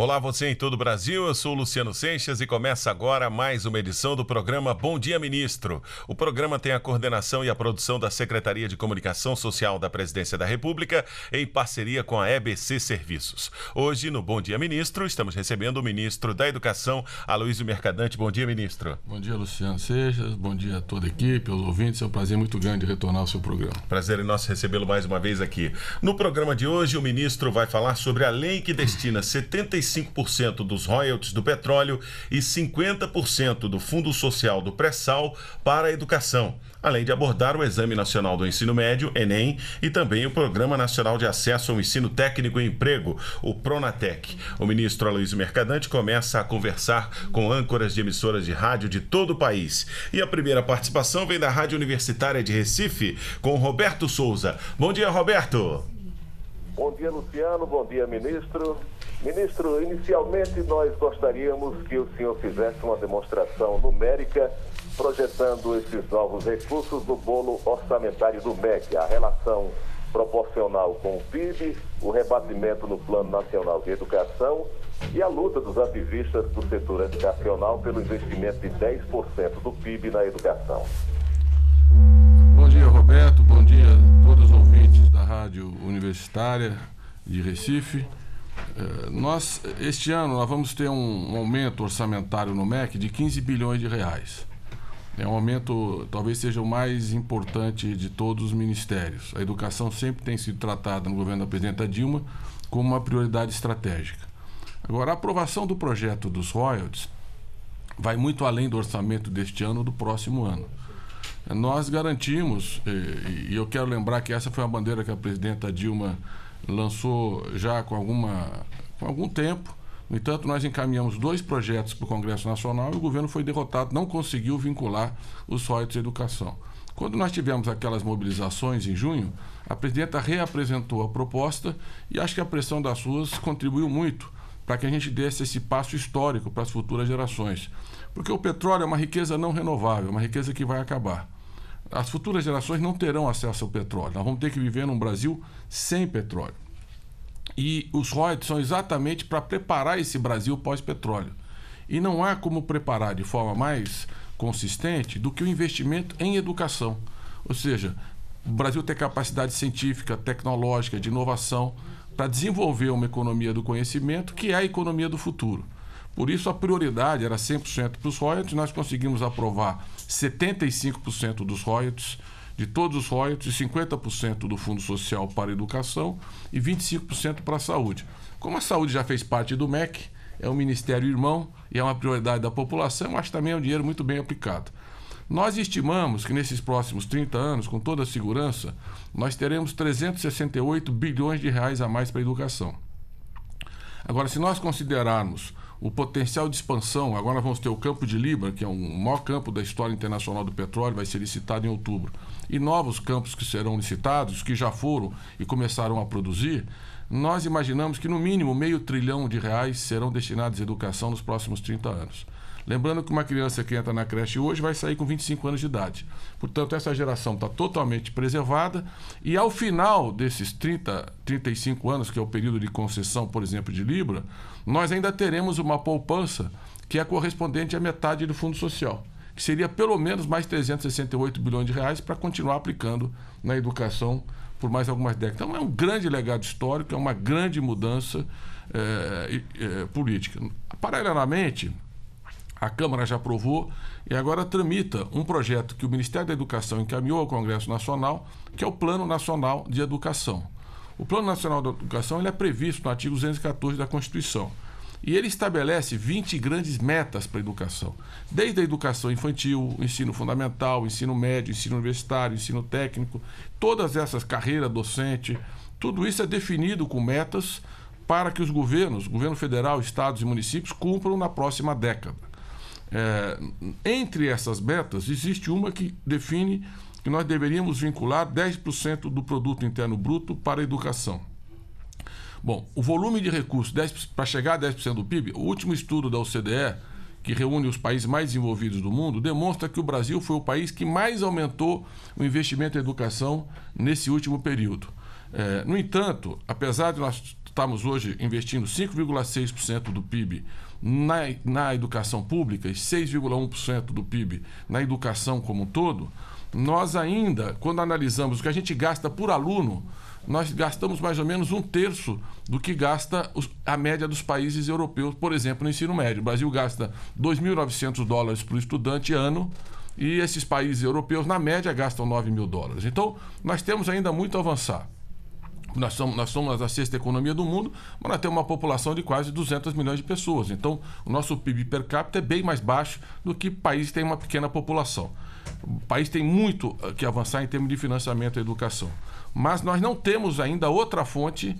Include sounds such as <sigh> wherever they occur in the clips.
Olá, você em todo o Brasil. Eu sou Luciano Seixas e começa agora mais uma edição do programa Bom Dia Ministro. O programa tem a coordenação e a produção da Secretaria de Comunicação Social da Presidência da República em parceria com a EBC Serviços. Hoje, no Bom Dia Ministro, estamos recebendo o ministro da Educação, Aloysio Mercadante. Bom dia, ministro. Bom dia, Luciano Seixas. Bom dia a toda a equipe, aos ouvintes. É um prazer muito grande retornar ao seu programa. Prazer em é nosso recebê-lo mais uma vez aqui. No programa de hoje, o ministro vai falar sobre a lei que destina 75 35% dos royalties do petróleo e 50% do Fundo Social do Pré-Sal para a educação, além de abordar o Exame Nacional do Ensino Médio, Enem, e também o Programa Nacional de Acesso ao Ensino Técnico e Emprego, o Pronatec. O ministro Aloysio Mercadante começa a conversar com âncoras de emissoras de rádio de todo o país. E a primeira participação vem da Rádio Universitária de Recife, com Roberto Souza. Bom dia, Roberto. Bom dia, Luciano. Bom dia, ministro. Ministro, inicialmente nós gostaríamos que o senhor fizesse uma demonstração numérica projetando esses novos recursos no bolo orçamentário do MEC, a relação proporcional com o PIB, o rebatimento no Plano Nacional de Educação e a luta dos ativistas do setor educacional pelo investimento de 10% do PIB na educação. Bom dia, Roberto. Bom dia a todos os ouvintes da Rádio Universitária de Recife. Eh, nós, este ano, nós vamos ter um aumento orçamentário no MEC de 15 bilhões de reais. É um aumento, talvez seja o mais importante de todos os ministérios. A educação sempre tem sido tratada no governo da presidenta Dilma como uma prioridade estratégica. Agora, a aprovação do projeto dos royalties vai muito além do orçamento deste ano ou do próximo ano. Nós garantimos, eh, e eu quero lembrar que essa foi uma bandeira que a presidenta Dilma lançou já com, alguma, com algum tempo. No entanto, nós encaminhamos dois projetos para o Congresso Nacional e o governo foi derrotado, não conseguiu vincular os royalties à educação. Quando nós tivemos aquelas mobilizações em junho, a presidenta reapresentou a proposta e acho que a pressão das ruas contribuiu muito para que a gente desse esse passo histórico para as futuras gerações. Porque o petróleo é uma riqueza não renovável, uma riqueza que vai acabar. As futuras gerações não terão acesso ao petróleo. Nós vamos ter que viver num Brasil sem petróleo. E os royalties são exatamente para preparar esse Brasil pós-petróleo. E não há como preparar de forma mais consistente do que o investimento em educação. Ou seja, o Brasil ter capacidade científica, tecnológica, de inovação para desenvolver uma economia do conhecimento que é a economia do futuro. Por isso, a prioridade era 100% para os royalties. Nós conseguimos aprovar 75% dos royalties, de todos os royalties, 50% do Fundo Social para Educação e 25% para a Saúde. Como a Saúde já fez parte do MEC, é um ministério irmão e é uma prioridade da população, acho também é um dinheiro muito bem aplicado. Nós estimamos que nesses próximos 30 anos, com toda a segurança, nós teremos 368 bilhões de reais a mais para a educação. Agora, se nós considerarmos o potencial de expansão. Agora vamos ter o campo de Libra, que é o maior campo da história internacional do petróleo, vai ser licitado em outubro. E novos campos que serão licitados, que já foram e começaram a produzir, nós imaginamos que no mínimo meio trilhão de reais serão destinados à educação nos próximos 30 anos. Lembrando que uma criança que entra na creche hoje vai sair com 25 anos de idade. Portanto, essa geração está totalmente preservada e ao final desses 30, 35 anos, que é o período de concessão, por exemplo, de Libra, nós ainda teremos uma poupança que é correspondente à metade do Fundo Social que seria pelo menos mais 368 bilhões de reais para continuar aplicando na educação por mais algumas décadas. Então é um grande legado histórico, é uma grande mudança é, é, política. Paralelamente, a Câmara já aprovou e agora tramita um projeto que o Ministério da Educação encaminhou ao Congresso Nacional, que é o Plano Nacional de Educação. O Plano Nacional de Educação ele é previsto no artigo 214 da Constituição. E ele estabelece 20 grandes metas para a educação. Desde a educação infantil, ensino fundamental, ensino médio, ensino universitário, ensino técnico, todas essas carreira docente, tudo isso é definido com metas para que os governos, governo federal, estados e municípios, cumpram na próxima década. É, entre essas metas, existe uma que define que nós deveríamos vincular 10% do produto interno bruto para a educação. Bom, o volume de recursos para chegar a 10% do PIB, o último estudo da OCDE, que reúne os países mais desenvolvidos do mundo, demonstra que o Brasil foi o país que mais aumentou o investimento em educação nesse último período. É, no entanto, apesar de nós estarmos hoje investindo 5,6% do PIB na, na educação pública, e 6,1% do PIB na educação como um todo, nós ainda, quando analisamos o que a gente gasta por aluno, nós gastamos mais ou menos um terço do que gasta a média dos países europeus, por exemplo, no ensino médio. O Brasil gasta 2.900 dólares por estudante ano e esses países europeus, na média, gastam 9 mil dólares. Então, nós temos ainda muito a avançar. Nós somos, nós somos a sexta economia do mundo, mas nós temos uma população de quase 200 milhões de pessoas. Então, o nosso PIB per capita é bem mais baixo do que países que têm uma pequena população. O país tem muito eh, que avançar em termos de financiamento à educação. Mas nós não temos ainda outra fonte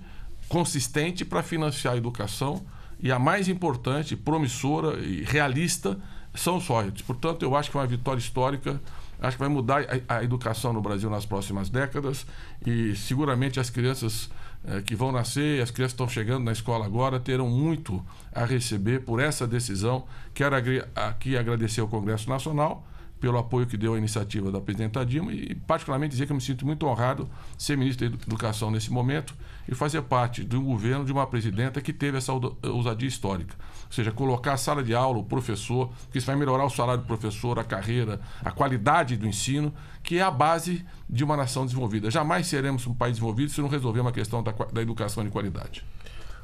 consistente para financiar a educação e a mais importante, promissora e realista são os royalties. Portanto, eu acho que é uma vitória histórica Acho que vai mudar a, a educação no Brasil nas próximas décadas e seguramente as crianças eh, que vão nascer, as crianças que estão chegando na escola agora, terão muito a receber por essa decisão. Quero aqui agradecer ao Congresso Nacional pelo apoio que deu à iniciativa da presidenta Dilma e, particularmente, dizer que eu me sinto muito honrado ser ministro da Educação nesse momento e fazer parte de um governo de uma presidenta que teve essa ousadia histórica. Ou seja, colocar a sala de aula, o professor, que isso vai melhorar o salário do professor, a carreira, a qualidade do ensino, que é a base de uma nação desenvolvida. Jamais seremos um país desenvolvido se não resolver uma questão da, da educação de qualidade.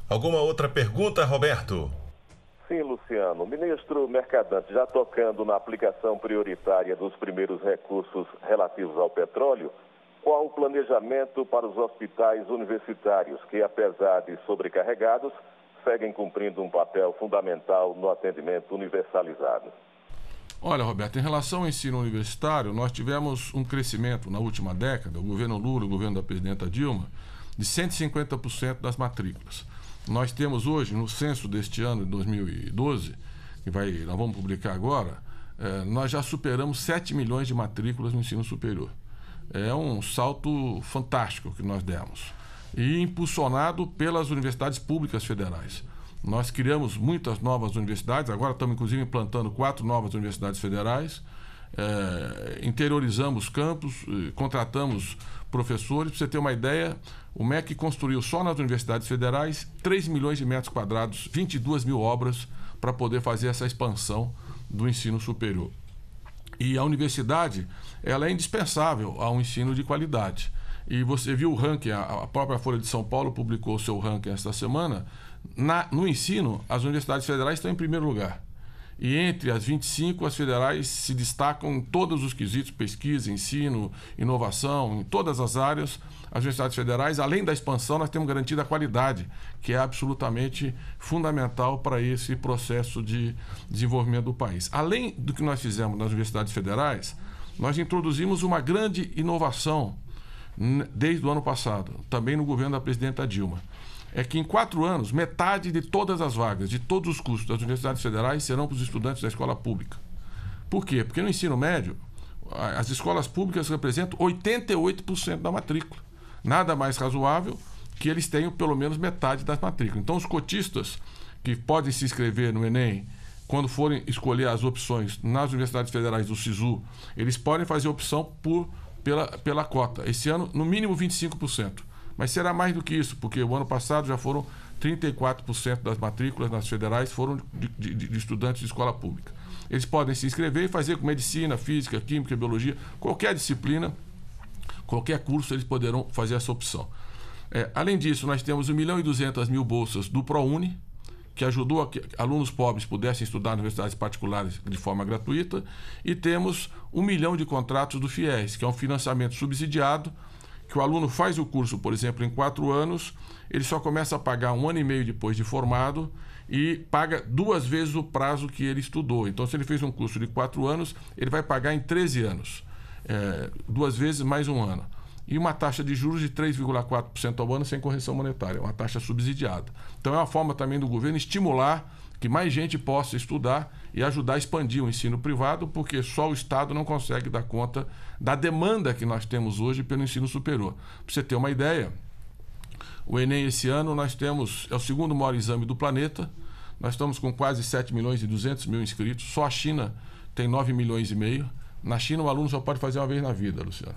Alguma outra pergunta, Roberto? Sim, Luciano. Ministro Mercadante, já tocando na aplicação prioritária dos primeiros recursos relativos ao petróleo, qual o planejamento para os hospitais universitários que, apesar de sobrecarregados, seguem cumprindo um papel fundamental no atendimento universalizado? Olha, Roberto, em relação ao ensino universitário, nós tivemos um crescimento na última década, o governo Lula, o governo da presidenta Dilma, de 150% das matrículas. Nós temos hoje, no censo deste ano, de 2012, que vai, nós vamos publicar agora, é, nós já superamos 7 milhões de matrículas no ensino superior. É um salto fantástico que nós demos. E impulsionado pelas universidades públicas federais. Nós criamos muitas novas universidades, agora estamos inclusive implantando quatro novas universidades federais é, interiorizamos campos, eh, contratamos professores. Para você ter uma ideia, o MEC construiu só nas universidades federais 3 milhões de metros quadrados, 22 mil obras para poder fazer essa expansão do ensino superior. E a universidade ela é indispensável a um ensino de qualidade. E você viu o ranking, a própria Folha de São Paulo publicou o seu ranking esta semana. Na, no ensino, as universidades federais estão em primeiro lugar. E entre as 25, as federais se destacam em todos os quesitos: pesquisa, ensino, inovação, em todas as áreas. As universidades federais, além da expansão, nós temos garantido a qualidade, que é absolutamente fundamental para esse processo de desenvolvimento do país. Além do que nós fizemos nas universidades federais, nós introduzimos uma grande inovação desde o ano passado, também no governo da presidenta Dilma é que em quatro anos, metade de todas as vagas, de todos os cursos das universidades federais serão para os estudantes da escola pública. Por quê? Porque no ensino médio, as escolas públicas representam 88% da matrícula. Nada mais razoável que eles tenham pelo menos metade das matrículas. Então, os cotistas que podem se inscrever no Enem, quando forem escolher as opções nas universidades federais do SISU, eles podem fazer opção por, pela, pela cota. Esse ano, no mínimo 25%. Mas será mais do que isso, porque o ano passado já foram 34% das matrículas nas federais foram de, de, de estudantes de escola pública. Eles podem se inscrever e fazer com medicina, física, química, biologia, qualquer disciplina, qualquer curso, eles poderão fazer essa opção. É, além disso, nós temos 1 milhão e 200 mil bolsas do ProUni, que ajudou a que alunos pobres pudessem estudar em universidades particulares de forma gratuita, e temos um milhão de contratos do FIES, que é um financiamento subsidiado que o aluno faz o curso, por exemplo, em quatro anos, ele só começa a pagar um ano e meio depois de formado e paga duas vezes o prazo que ele estudou. Então, se ele fez um curso de quatro anos, ele vai pagar em 13 anos, é, duas vezes mais um ano. E uma taxa de juros de 3,4% ao ano sem correção monetária, é uma taxa subsidiada. Então, é uma forma também do governo estimular que mais gente possa estudar e ajudar a expandir o ensino privado, porque só o Estado não consegue dar conta da demanda que nós temos hoje pelo ensino superior. Para você ter uma ideia, o Enem esse ano nós temos, é o segundo maior exame do planeta, nós estamos com quase 7 milhões e 200 mil inscritos, só a China tem 9 milhões e meio. Na China, o aluno só pode fazer uma vez na vida, Luciano.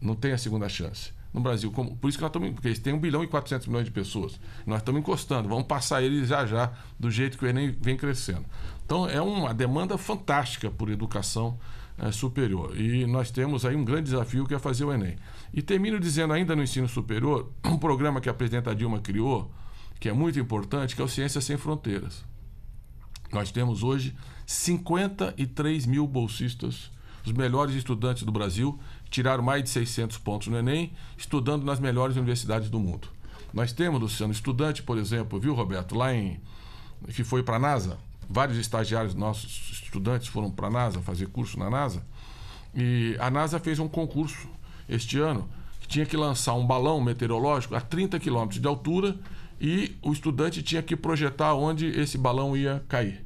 Não tem a segunda chance no Brasil. Como, por isso que nós estamos. Porque eles têm 1 bilhão e 400 milhões de pessoas. Nós estamos encostando, vamos passar eles já já, do jeito que o Enem vem crescendo. Então, é uma demanda fantástica por educação é, superior. E nós temos aí um grande desafio que é fazer o Enem. E termino dizendo, ainda no ensino superior, <clears throat> um programa que a presidenta Dilma criou, que é muito importante, que é o Ciências Sem Fronteiras. Nós temos hoje 53 mil bolsistas, os melhores estudantes do Brasil, tiraram mais de 600 pontos no Enem, estudando nas melhores universidades do mundo. Nós temos, Luciano, estudante, por exemplo, viu, Roberto, lá em. que foi para a NASA, vários estagiários nossos estudantes foram para a NASA fazer curso na NASA. E a NASA fez um concurso este ano que tinha que lançar um balão meteorológico a 30 quilômetros de altura e o estudante tinha que projetar onde esse balão ia cair.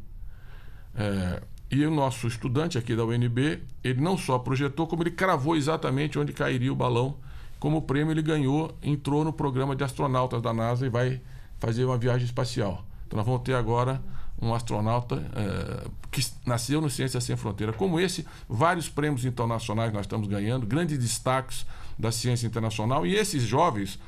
É, e o nosso estudante aqui da UNB, ele não só projetou, como ele cravou exatamente onde cairia o balão. Como prêmio, ele ganhou, entrou no programa de astronautas da NASA e vai fazer uma viagem espacial. Então, nós vamos ter agora um astronauta uh, que nasceu no Ciência Sem Fronteira. Como esse, vários prêmios internacionais nós estamos ganhando, grandes destaques da ciência internacional. E esses jovens,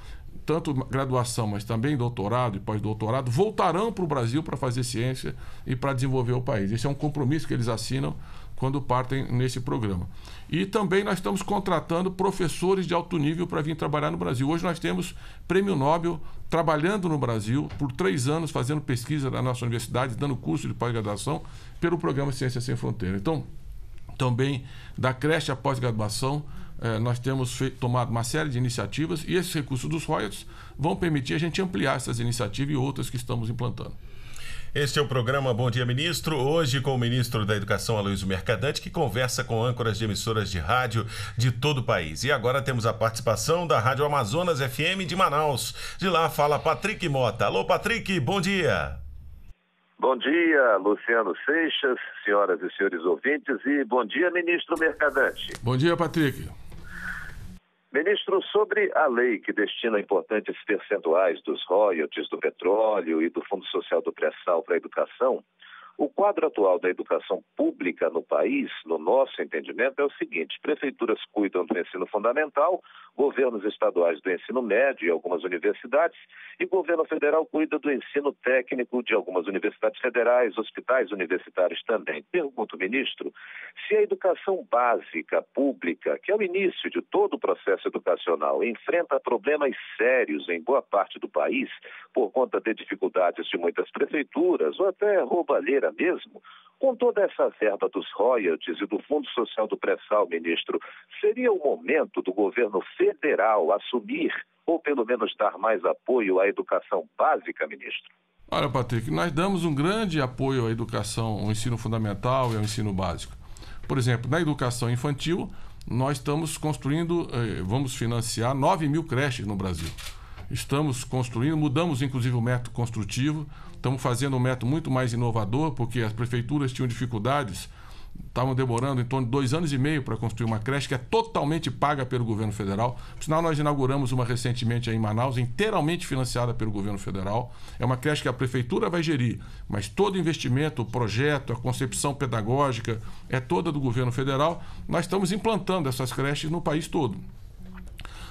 tanto graduação, mas também doutorado e pós-doutorado, voltarão para o Brasil para fazer ciência e para desenvolver o país. Esse é um compromisso que eles assinam quando partem nesse programa. E também nós estamos contratando professores de alto nível para vir trabalhar no Brasil. Hoje nós temos prêmio Nobel trabalhando no Brasil por três anos, fazendo pesquisa na nossa universidade, dando curso de pós-graduação pelo programa Ciência Sem Fronteira. Então, também da creche à pós-graduação, eh, nós temos feito, tomado uma série de iniciativas e esses recursos dos royalties vão permitir a gente ampliar essas iniciativas e outras que estamos implantando. Este é o programa Bom Dia Ministro, hoje com o ministro da Educação Aloysio Mercadante, que conversa com âncoras de emissoras de rádio de todo o país. E agora temos a participação da Rádio Amazonas FM de Manaus. De lá fala Patrick Mota. Alô, Patrick, bom dia. Bom dia, Luciano Seixas, senhoras e senhores ouvintes, e bom dia, ministro Mercadante. Bom dia, Patrick. Ministro, sobre a lei que destina importantes percentuais dos royalties do petróleo e do Fundo Social do pré para a educação, o quadro atual da educação pública no país, no nosso entendimento, é o seguinte: prefeituras cuidam do ensino fundamental, governos estaduais do ensino médio e algumas universidades, e governo federal cuida do ensino técnico de algumas universidades federais, hospitais universitários também. Pergunto, ministro, se a educação básica pública, que é o início de todo o processo educacional, enfrenta problemas sérios em boa parte do país por conta de dificuldades de muitas prefeituras ou até roubalheira mesmo, com toda essa verba dos royalties e do Fundo Social do Pré-Sal, ministro, seria o momento do governo federal assumir, ou pelo menos dar mais apoio à educação básica, ministro? Olha, Patrick, nós damos um grande apoio à educação, ao ensino fundamental e ao ensino básico. Por exemplo, na educação infantil, nós estamos construindo, eh, vamos financiar 9 mil creches no Brasil. Estamos construindo, mudamos inclusive o método construtivo, Estamos fazendo um método muito mais inovador, porque as prefeituras tinham dificuldades, estavam demorando em torno de dois anos e meio para construir uma creche que é totalmente paga pelo governo federal. Por sinal, nós inauguramos uma recentemente em Manaus, inteiramente financiada pelo governo federal. É uma creche que a prefeitura vai gerir, mas todo investimento, o projeto, a concepção pedagógica é toda do governo federal. Nós estamos implantando essas creches no país todo.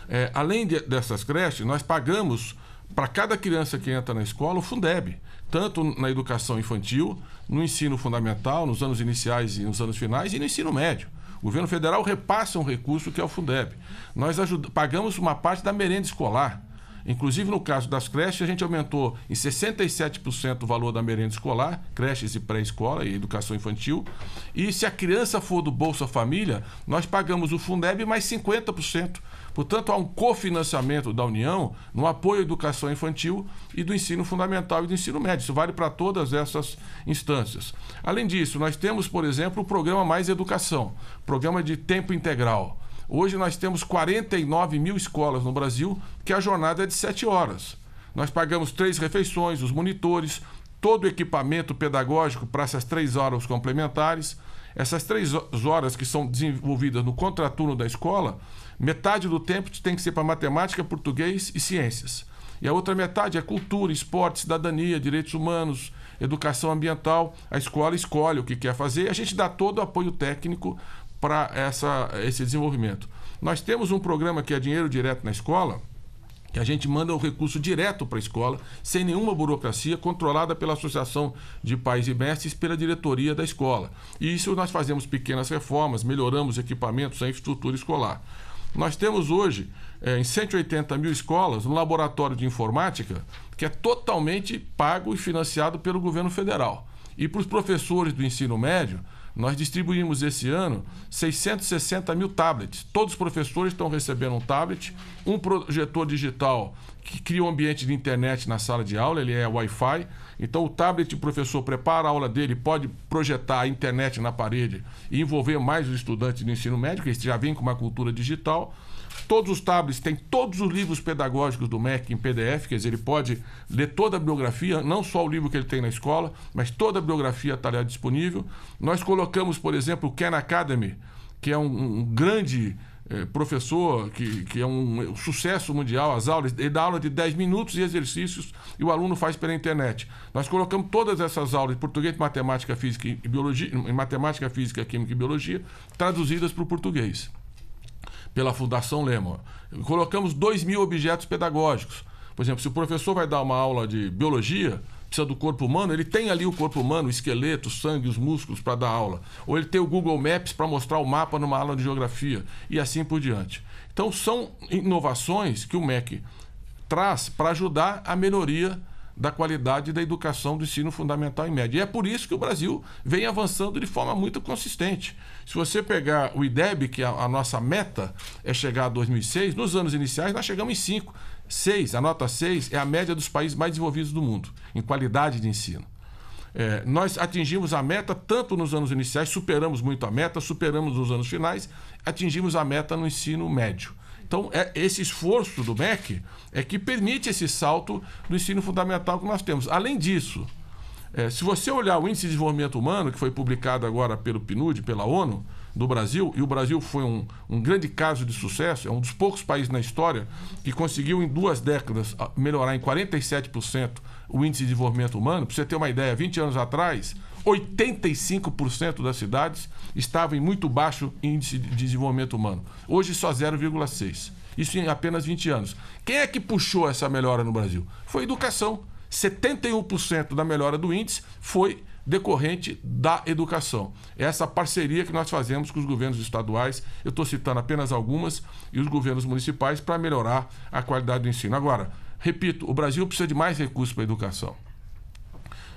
É, além de, dessas creches, nós pagamos para cada criança que entra na escola o Fundeb tanto na educação infantil, no ensino fundamental, nos anos iniciais e nos anos finais, e no ensino médio. O governo federal repassa um recurso que é o Fundeb. Nós pagamos uma parte da merenda escolar. Inclusive, no caso das creches, a gente aumentou em 67% o valor da merenda escolar, creches e pré-escola e educação infantil. E se a criança for do Bolsa Família, nós pagamos o Fundeb mais 50%. Portanto, há um cofinanciamento da União no apoio à educação infantil e do ensino fundamental e do ensino médio. Isso vale para todas essas instâncias. Além disso, nós temos, por exemplo, o programa Mais Educação, programa de tempo integral. Hoje nós temos 49 mil escolas no Brasil que a jornada é de 7 horas. Nós pagamos três refeições, os monitores, todo o equipamento pedagógico para essas três horas complementares essas três horas que são desenvolvidas no contraturno da escola, metade do tempo tem que ser para matemática, português e ciências. E a outra metade é cultura, esporte, cidadania, direitos humanos, educação ambiental. A escola escolhe o que quer fazer e a gente dá todo o apoio técnico para esse desenvolvimento. Nós temos um programa que é Dinheiro Direto na Escola, que a gente manda o recurso direto para a escola, sem nenhuma burocracia, controlada pela Associação de Pais e Mestres, pela diretoria da escola. E isso nós fazemos pequenas reformas, melhoramos equipamentos, a infraestrutura escolar. Nós temos hoje, é, em 180 mil escolas, um laboratório de informática que é totalmente pago e financiado pelo governo federal. E para os professores do ensino médio, nós distribuímos esse ano 660 mil tablets. Todos os professores estão recebendo um tablet, um projetor digital que cria um ambiente de internet na sala de aula, ele é Wi-Fi. Então, o tablet, o professor prepara a aula dele, pode projetar a internet na parede e envolver mais os estudantes do ensino médio, que eles já vêm com uma cultura digital. Todos os tablets têm todos os livros pedagógicos do MEC em PDF, quer dizer, ele pode ler toda a biografia, não só o livro que ele tem na escola, mas toda a biografia está lá disponível. Nós colocamos, por exemplo, o Ken Academy, que é um, um grande eh, professor, que, que é um, um sucesso mundial, as aulas, ele dá aula de 10 minutos e exercícios e o aluno faz pela internet. Nós colocamos todas essas aulas de português, matemática, física e biologia, matemática, física, química e biologia, traduzidas para o português pela Fundação Lema. Colocamos 2 mil objetos pedagógicos. Por exemplo, se o professor vai dar uma aula de biologia, precisa do corpo humano, ele tem ali o corpo humano, o esqueleto, o sangue, os músculos para dar aula. Ou ele tem o Google Maps para mostrar o mapa numa aula de geografia e assim por diante. Então, são inovações que o MEC traz para ajudar a melhoria da qualidade da educação do ensino fundamental e médio. E é por isso que o Brasil vem avançando de forma muito consistente. Se você pegar o IDEB, que é a, a nossa meta é chegar a 2006, nos anos iniciais nós chegamos em 5. 6, a nota 6 é a média dos países mais desenvolvidos do mundo em qualidade de ensino. É, nós atingimos a meta tanto nos anos iniciais, superamos muito a meta, superamos nos anos finais, atingimos a meta no ensino médio. Então, é, esse esforço do MEC é que permite esse salto do ensino fundamental que nós temos. Além disso, é, se você olhar o Índice de Desenvolvimento Humano, que foi publicado agora pelo PNUD, pela ONU, do Brasil, e o Brasil foi um, um grande caso de sucesso, é um dos poucos países na história que conseguiu, em duas décadas, melhorar em 47% o Índice de Desenvolvimento Humano. Para você ter uma ideia, 20 anos atrás, 85% das cidades estavam em muito baixo índice de desenvolvimento humano. Hoje só 0,6. Isso em apenas 20 anos. Quem é que puxou essa melhora no Brasil? Foi a educação. 71% da melhora do índice foi decorrente da educação. É essa parceria que nós fazemos com os governos estaduais, eu estou citando apenas algumas, e os governos municipais para melhorar a qualidade do ensino. Agora, repito, o Brasil precisa de mais recursos para a educação.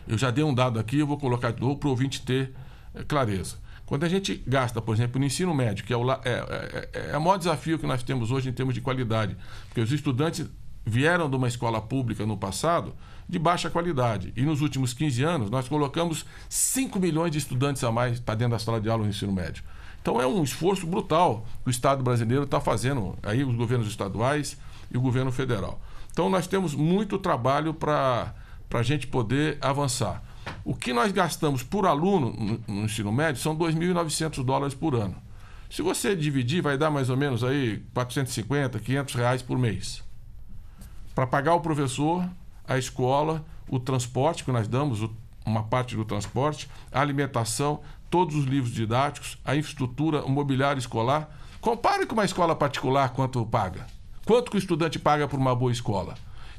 Eu já dei um dado aqui, eu vou colocar de novo para o ouvinte ter eh, clareza. Quando a gente gasta, por exemplo, no ensino médio, que é o, é, é, é, é o maior desafio que nós temos hoje em termos de qualidade, porque os estudantes vieram de uma escola pública no passado de baixa qualidade. E nos últimos 15 anos, nós colocamos 5 milhões de estudantes a mais para tá dentro da sala de aula no ensino médio. Então é um esforço brutal que o Estado brasileiro está fazendo, aí os governos estaduais e o governo federal. Então nós temos muito trabalho para para a gente poder avançar. O que nós gastamos por aluno no ensino médio são 2.900 dólares por ano. Se você dividir, vai dar mais ou menos aí 450, 500 reais por mês. Para pagar o professor, a escola, o transporte, que nós damos uma parte do transporte, a alimentação, todos os livros didáticos, a infraestrutura, o mobiliário escolar. Compare com uma escola particular quanto paga. Quanto que o estudante paga por uma boa escola?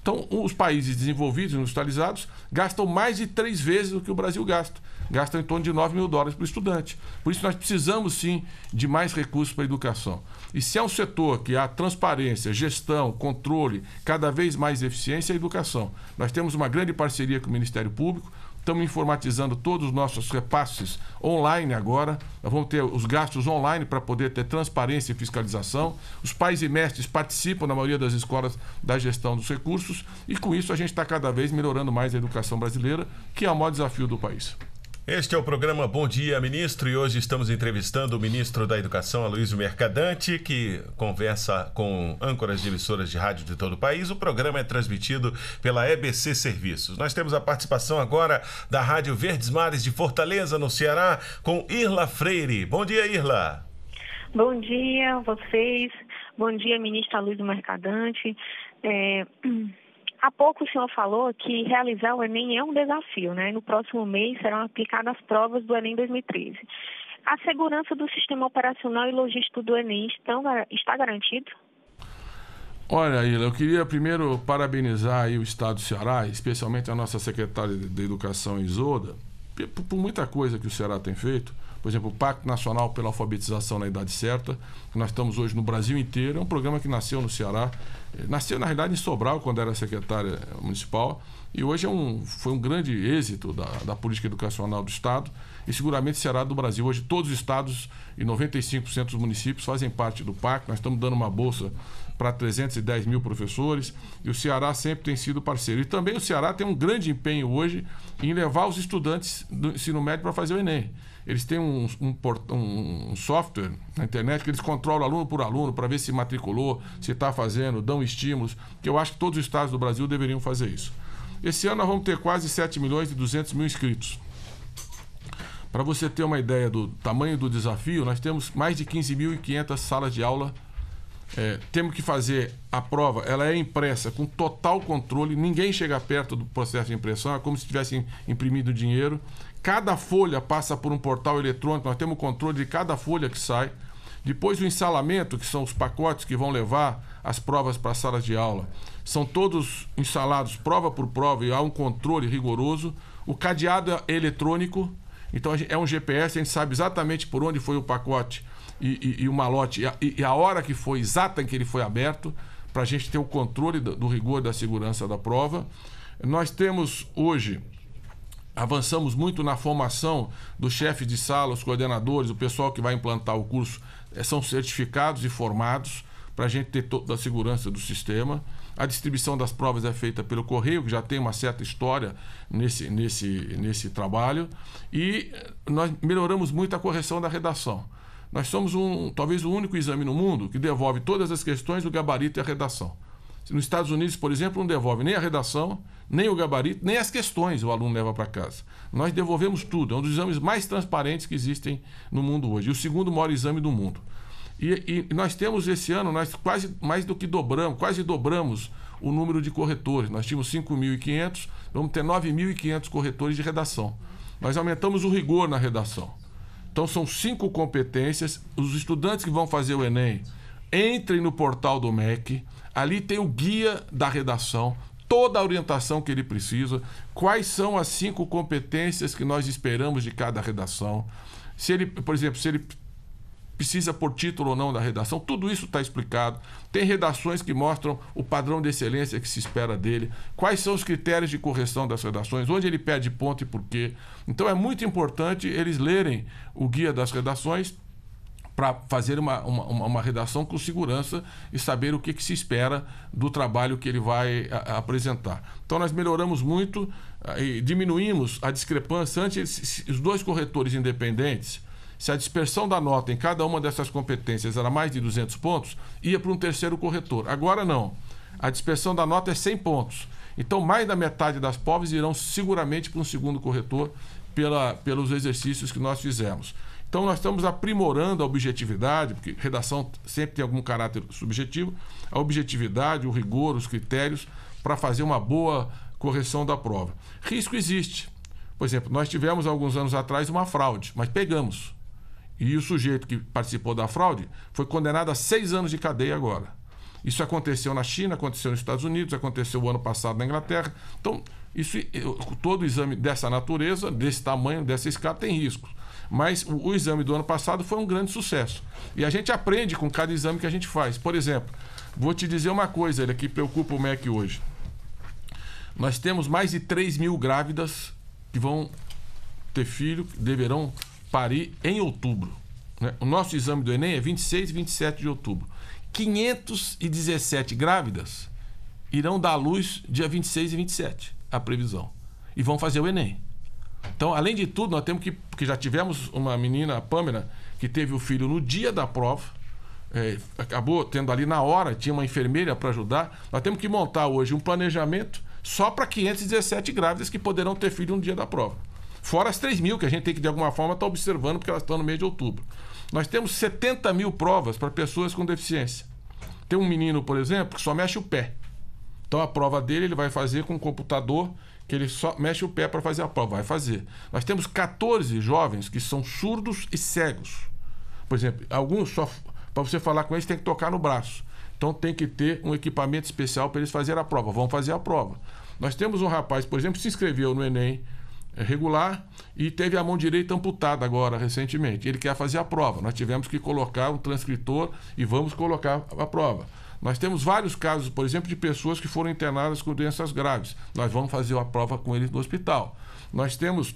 Então, os países desenvolvidos, industrializados, gastam mais de três vezes do que o Brasil gasta. Gastam em torno de 9 mil dólares por estudante. Por isso, nós precisamos sim de mais recursos para a educação. E se é um setor que há transparência, gestão, controle, cada vez mais eficiência, é a educação. Nós temos uma grande parceria com o Ministério Público Estamos informatizando todos os nossos repasses online agora. Nós vamos ter os gastos online para poder ter transparência e fiscalização. Os pais e mestres participam, na maioria das escolas, da gestão dos recursos. E com isso, a gente está cada vez melhorando mais a educação brasileira, que é o maior desafio do país. Este é o programa Bom Dia, Ministro, e hoje estamos entrevistando o ministro da Educação, Aloysio Mercadante, que conversa com âncoras de emissoras de rádio de todo o país. O programa é transmitido pela EBC Serviços. Nós temos a participação agora da Rádio Verdes Mares de Fortaleza, no Ceará, com Irla Freire. Bom dia, Irla. Bom dia a vocês. Bom dia, ministra Aloysio Mercadante. É... <clears throat> Há pouco o senhor falou que realizar o Enem é um desafio, né? No próximo mês serão aplicadas as provas do Enem 2013. A segurança do sistema operacional e logístico do Enem estão, está garantido? Olha, Ila, eu queria primeiro parabenizar o Estado do Ceará, especialmente a nossa secretária de Educação, Isoda, por muita coisa que o Ceará tem feito por exemplo, o Pacto Nacional pela Alfabetização na Idade Certa, que nós estamos hoje no Brasil inteiro, é um programa que nasceu no Ceará, eh, nasceu na realidade em Sobral, quando era secretária municipal, e hoje é um, foi um grande êxito da, da política educacional do Estado e seguramente Ceará do Brasil. Hoje, todos os estados e 95% dos municípios fazem parte do pacto Nós estamos dando uma bolsa para 310 mil professores e o Ceará sempre tem sido parceiro. E também o Ceará tem um grande empenho hoje em levar os estudantes do ensino médio para fazer o Enem. Eles têm um, um, um software na internet que eles controlam aluno por aluno para ver se matriculou, se está fazendo, dão estímulos, que eu acho que todos os estados do Brasil deveriam fazer isso. Esse ano nós vamos ter quase 7 milhões e 200 mil inscritos. Para você ter uma ideia do tamanho do desafio, nós temos mais de 15.500 salas de aula é, temos que fazer a prova, ela é impressa com total controle, ninguém chega perto do processo de impressão, é como se tivessem imprimido dinheiro. Cada folha passa por um portal eletrônico, nós temos o controle de cada folha que sai. Depois o ensalamento, que são os pacotes que vão levar as provas para as salas de aula, são todos ensalados prova por prova e há um controle rigoroso. O cadeado é eletrônico, então é um GPS, a gente sabe exatamente por onde foi o pacote e, e, e o malote e a, e a, hora que foi exata em que ele foi aberto, para a gente ter o controle do, do rigor da segurança da prova. Nós temos hoje avançamos muito na formação dos chefes de sala, os coordenadores, o pessoal que vai implantar o curso eh, são certificados e formados para a gente ter toda a segurança do sistema. A distribuição das provas é feita pelo correio, que já tem uma certa história nesse, nesse, nesse trabalho. E eh, nós melhoramos muito a correção da redação. Nós somos um, talvez o único exame no mundo que devolve todas as questões do gabarito e a redação. Nos Estados Unidos, por exemplo, não devolve nem a redação, nem o gabarito, nem as questões o aluno leva para casa. Nós devolvemos tudo. É um dos exames mais transparentes que existem no mundo hoje. O segundo maior exame do mundo. E, e nós temos esse ano, nós quase mais do que dobramos, quase dobramos o número de corretores. Nós tínhamos 5.500, vamos ter 9.500 corretores de redação. Nós aumentamos o rigor na redação. Então são cinco competências. Os estudantes que vão fazer o Enem entrem no portal do MEC Ali tem o guia da redação, toda a orientação que ele precisa, quais são as cinco competências que nós esperamos de cada redação. Se ele, por exemplo, se ele precisa por título ou não da redação, tudo isso está explicado. Tem redações que mostram o padrão de excelência que se espera dele, quais são os critérios de correção das redações, onde ele perde ponto e por quê. Então é muito importante eles lerem o guia das redações para fazer uma, uma, uma, redação com segurança e saber o que, que se espera do trabalho que ele vai a, a apresentar. Então, nós melhoramos muito ah, e diminuímos a discrepância. Antes, os dois corretores independentes, se a dispersão da nota em cada uma dessas competências era mais de 200 pontos, ia para um terceiro corretor. Agora, não. A dispersão da nota é 100 pontos. Então, mais da metade das pobres irão seguramente para um segundo corretor pela, pelos exercícios que nós fizemos. Então, nós estamos aprimorando a objetividade, porque redação sempre tem algum caráter subjetivo, a objetividade, o rigor, os critérios para fazer uma boa correção da prova. Risco existe. Por exemplo, nós tivemos alguns anos atrás uma fraude, mas pegamos. E o sujeito que participou da fraude foi condenado a seis anos de cadeia agora. Isso aconteceu na China, aconteceu nos Estados Unidos, aconteceu o ano passado na Inglaterra. Então, isso, eh, todo exame dessa natureza, desse tamanho, dessa escala, tem riscos. Mas o, o exame do ano passado foi um grande sucesso. E a gente aprende com cada exame que a gente faz. Por exemplo, vou te dizer uma coisa, ele que preocupa o MEC hoje. Nós temos mais de 3 mil grávidas que vão ter filho, que deverão parir em outubro. Né? O nosso exame do Enem é 26 e 27 de outubro. 517 grávidas irão dar à luz dia 26 e 27, a previsão. E vão fazer o Enem. Então, além de tudo, nós temos que. Porque já tivemos uma menina, a Pâmela, que teve o filho no dia da prova, é, acabou tendo ali na hora, tinha uma enfermeira para ajudar. Nós temos que montar hoje um planejamento só para 517 grávidas que poderão ter filho no dia da prova. Fora as 3 mil que a gente tem que, de alguma forma, estar tá observando, porque elas estão no mês de outubro. Nós temos 70 mil provas para pessoas com deficiência. Tem um menino, por exemplo, que só mexe o pé. Então a prova dele ele vai fazer com o computador que ele só mexe o pé para fazer a prova. Vai fazer. Nós temos 14 jovens que são surdos e cegos. Por exemplo, alguns só. Para você falar com eles, tem que tocar no braço. Então tem que ter um equipamento especial para eles fazerem a prova. Vão fazer a prova. Nós temos um rapaz, por exemplo, que se inscreveu no Enem é, regular e teve a mão direita amputada agora, recentemente. Ele quer fazer a prova. Nós tivemos que colocar um transcritor e vamos colocar a prova. Nós temos vários casos, por exemplo, de pessoas que foram internadas com doenças graves. Nós vamos fazer a prova com eles no hospital. Nós temos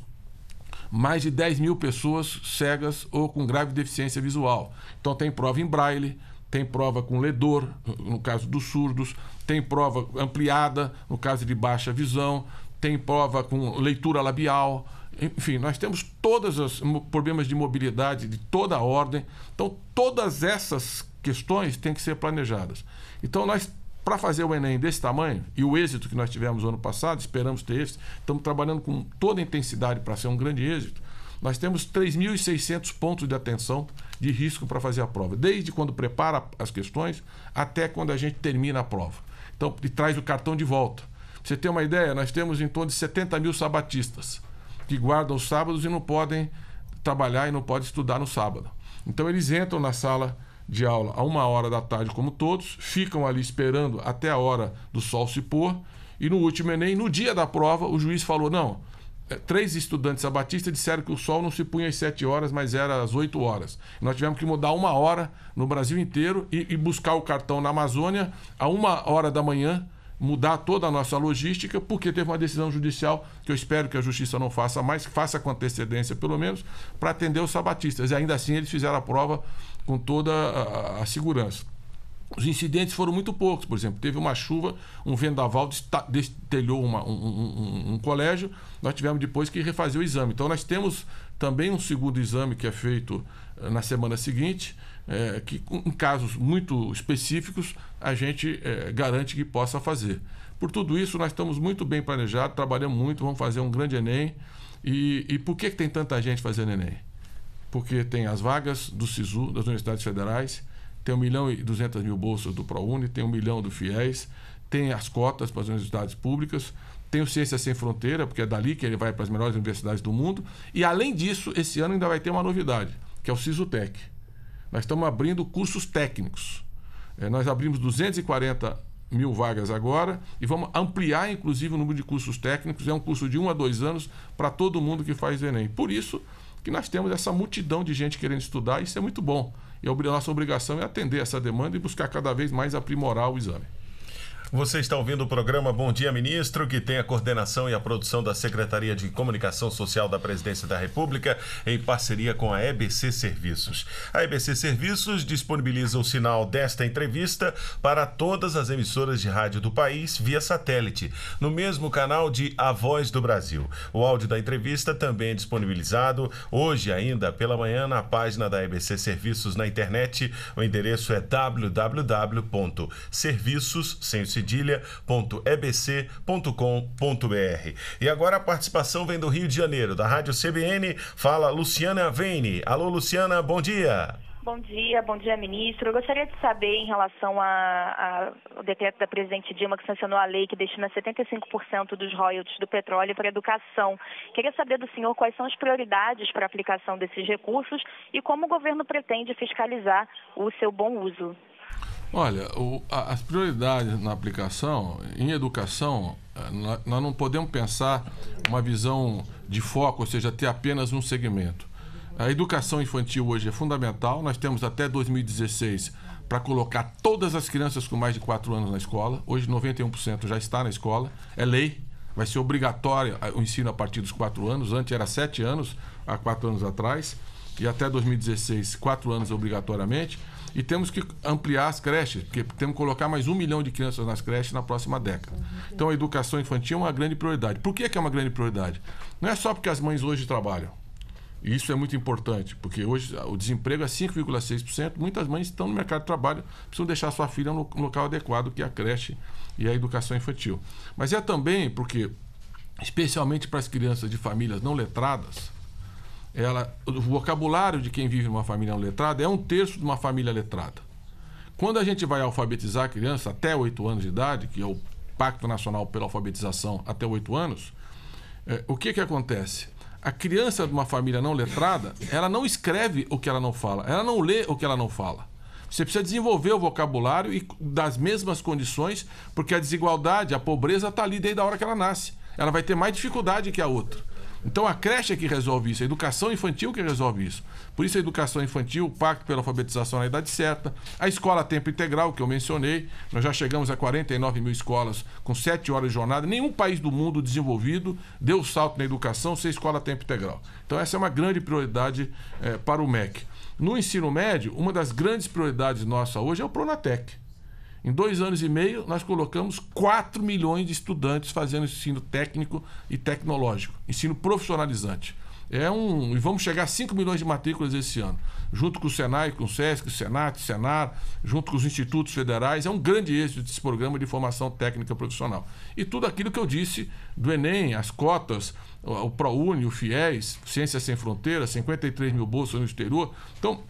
mais de 10 mil pessoas cegas ou com grave deficiência visual. Então, tem prova em braille, tem prova com ledor, no caso dos surdos, tem prova ampliada, no caso de baixa visão, tem prova com leitura labial. Enfim, nós temos todos os problemas de mobilidade de toda a ordem. Então, todas essas questões têm que ser planejadas. Então, nós, para fazer o Enem desse tamanho, e o êxito que nós tivemos ano passado, esperamos ter esse estamos trabalhando com toda a intensidade para ser um grande êxito, nós temos 3.600 pontos de atenção de risco para fazer a prova, desde quando prepara as questões até quando a gente termina a prova. Então, e traz o cartão de volta. Pra você tem uma ideia, nós temos em torno de 70 mil sabatistas que guardam os sábados e não podem trabalhar e não podem estudar no sábado. Então, eles entram na sala de aula a uma hora da tarde, como todos, ficam ali esperando até a hora do sol se pôr. E no último Enem, no dia da prova, o juiz falou: não, é, três estudantes sabatistas disseram que o sol não se punha às sete horas, mas era às oito horas. Nós tivemos que mudar uma hora no Brasil inteiro e, e buscar o cartão na Amazônia a uma hora da manhã, mudar toda a nossa logística, porque teve uma decisão judicial que eu espero que a justiça não faça mais, que faça com antecedência pelo menos, para atender os sabatistas. E ainda assim eles fizeram a prova com toda a, a segurança. Os incidentes foram muito poucos, por exemplo, teve uma chuva, um vendaval destelhou uma, um, um, um, colégio, nós tivemos depois que refazer o exame. Então, nós temos também um segundo exame que é feito eh, na semana seguinte, é, que em casos muito específicos a gente é, garante que possa fazer. Por tudo isso, nós estamos muito bem planejados, trabalhamos muito, vamos fazer um grande Enem. E, e por que, que tem tanta gente fazendo Enem? porque tem as vagas do SISU, das universidades federais, tem 1 milhão e 200 mil bolsas do ProUni, tem 1 milhão do FIES, tem as cotas para as universidades públicas, tem o Ciência Sem Fronteira, porque é dali que ele vai para as melhores universidades do mundo, e além disso, esse ano ainda vai ter uma novidade, que é o SISUTEC. Nós estamos abrindo cursos técnicos. É, nós abrimos 240 mil vagas agora e vamos ampliar, inclusive, o número de cursos técnicos. É um curso de um a dois anos para todo mundo que faz Enem. Por isso, porque nós temos essa multidão de gente querendo estudar, e isso é muito bom. E a é nossa obrigação é atender essa demanda e buscar cada vez mais aprimorar o exame. Você está ouvindo o programa Bom Dia Ministro, que tem a coordenação e a produção da Secretaria de Comunicação Social da Presidência da República, em parceria com a EBC Serviços. A EBC Serviços disponibiliza o sinal desta entrevista para todas as emissoras de rádio do país via satélite, no mesmo canal de A Voz do Brasil. O áudio da entrevista também é disponibilizado hoje ainda pela manhã na página da EBC Serviços na internet. O endereço é www.serviços cedilha.ebc.com.br. E agora a participação vem do Rio de Janeiro, da Rádio CBN. Fala Luciana Vene Alô, Luciana, bom dia. Bom dia, bom dia, ministro. Eu gostaria de saber, em relação ao decreto da presidente Dilma, que sancionou a lei que destina 75% dos royalties do petróleo para a educação. Queria saber do senhor quais são as prioridades para a aplicação desses recursos e como o governo pretende fiscalizar o seu bom uso. Olha, o, a, as prioridades na aplicação, em educação, eh, nós, nós não podemos pensar uma visão de foco, ou seja, ter apenas um segmento. A educação infantil hoje é fundamental. Nós temos até 2016 para colocar todas as crianças com mais de 4 anos na escola. Hoje 91% já está na escola. É lei. Vai ser obrigatório eh, o ensino a partir dos 4 anos. Antes era 7 anos, há 4 anos atrás. E até 2016, 4 anos obrigatoriamente. E temos que ampliar as creches, porque temos que colocar mais um milhão de crianças nas creches na próxima década. Uhum. Então a educação infantil é uma grande prioridade. Por que, é uma grande prioridade? Não é só porque as mães hoje trabalham. E isso é muito importante, porque hoje o desemprego é 5,6%. Muitas mães estão no mercado de trabalho, precisam deixar sua filha no local adequado, que é a creche e a educação infantil. Mas é também porque, especialmente para as crianças de famílias não letradas, ela, o vocabulário de quem vive numa família não letrada é um terço de uma família letrada. Quando a gente vai alfabetizar a criança até 8 anos de idade, que é o Pacto Nacional pela Alfabetização até 8 anos, é, o que, que acontece? A criança de uma família não letrada, ela não escreve o que ela não fala, ela não lê o que ela não fala. Você precisa desenvolver o vocabulário e das mesmas condições, porque a desigualdade, a pobreza está ali desde a hora que ela nasce. Ela vai ter mais dificuldade que a outra. Então a creche é que resolve isso, a educação infantil que resolve isso. Por isso a educação infantil, o pacto pela alfabetização na idade certa, a escola a tempo integral, que eu mencionei, nós já chegamos a 49 mil escolas com 7 horas de jornada. Nenhum país do mundo desenvolvido deu salto na educação sem escola a tempo integral. Então essa é uma grande prioridade eh, para o MEC. No ensino médio, uma das grandes prioridades nossa hoje é o Pronatec. Em dois anos e meio, nós colocamos 4 milhões de estudantes fazendo ensino técnico e tecnológico, ensino profissionalizante. É um. E vamos chegar a 5 milhões de matrículas esse ano. Junto com o Senai, com o SESC, o Senat, o Senar, junto com os institutos federais. É um grande êxito desse programa de formação técnica profissional. E tudo aquilo que eu disse do Enem, as cotas, o ProUni, o FIES, Ciências Sem Fronteiras, 53 mil bolsas no exterior. Então,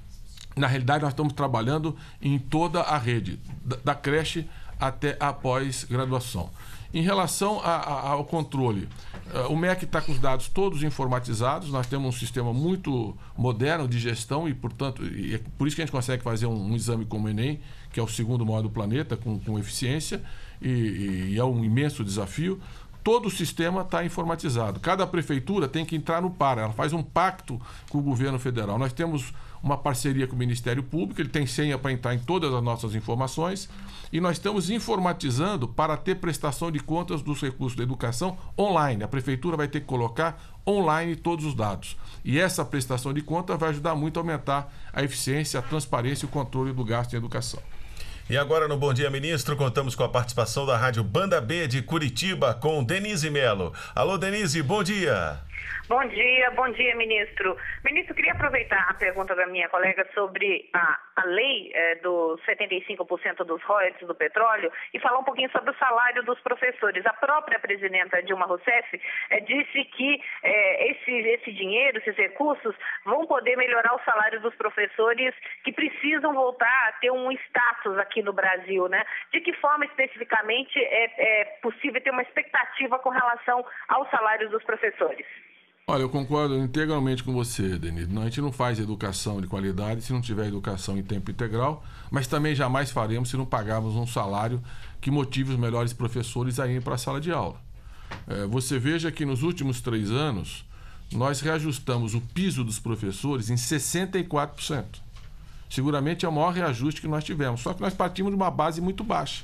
na realidade, nós estamos trabalhando em toda a rede, da, creche até a pós-graduação. Em relação a, a, ao controle, eh, o MEC está com os dados todos informatizados, nós temos um sistema muito moderno de gestão e, portanto, e é por isso que a gente consegue fazer um, um, exame como o Enem, que é o segundo maior do planeta, com, com eficiência, e, e é um imenso desafio. Todo o sistema está informatizado. Cada prefeitura tem que entrar no PAR, ela faz um pacto com o governo federal. Nós temos uma parceria com o Ministério Público, ele tem senha para entrar em todas as nossas informações e nós estamos informatizando para ter prestação de contas dos recursos da educação online. A prefeitura vai ter que colocar online todos os dados. E essa prestação de conta vai ajudar muito a aumentar a eficiência, a transparência e o controle do gasto em educação. E agora no Bom Dia Ministro, contamos com a participação da Rádio Banda B de Curitiba com Denise Melo. Alô Denise, bom dia. Bom dia, bom dia, ministro. Ministro, queria aproveitar a pergunta da minha colega sobre a, a lei é, dos 75% dos royalties do petróleo e falar um pouquinho sobre o salário dos professores. A própria presidenta Dilma Rousseff é, disse que é, esse, esse dinheiro, esses recursos, vão poder melhorar o salário dos professores que precisam voltar a ter um status aqui no Brasil, né? De que forma especificamente é, é possível ter uma expectativa com relação ao salário dos professores? Olha, eu concordo integralmente com você, Denise. A gente não faz educação de qualidade se não tiver educação em tempo integral, mas também jamais faremos se não pagarmos um salário que motive os melhores professores a ir para a sala de aula. É, você veja que nos últimos três anos, nós reajustamos o piso dos professores em 64%. Seguramente é o maior reajuste que nós tivemos, só que nós partimos de uma base muito baixa.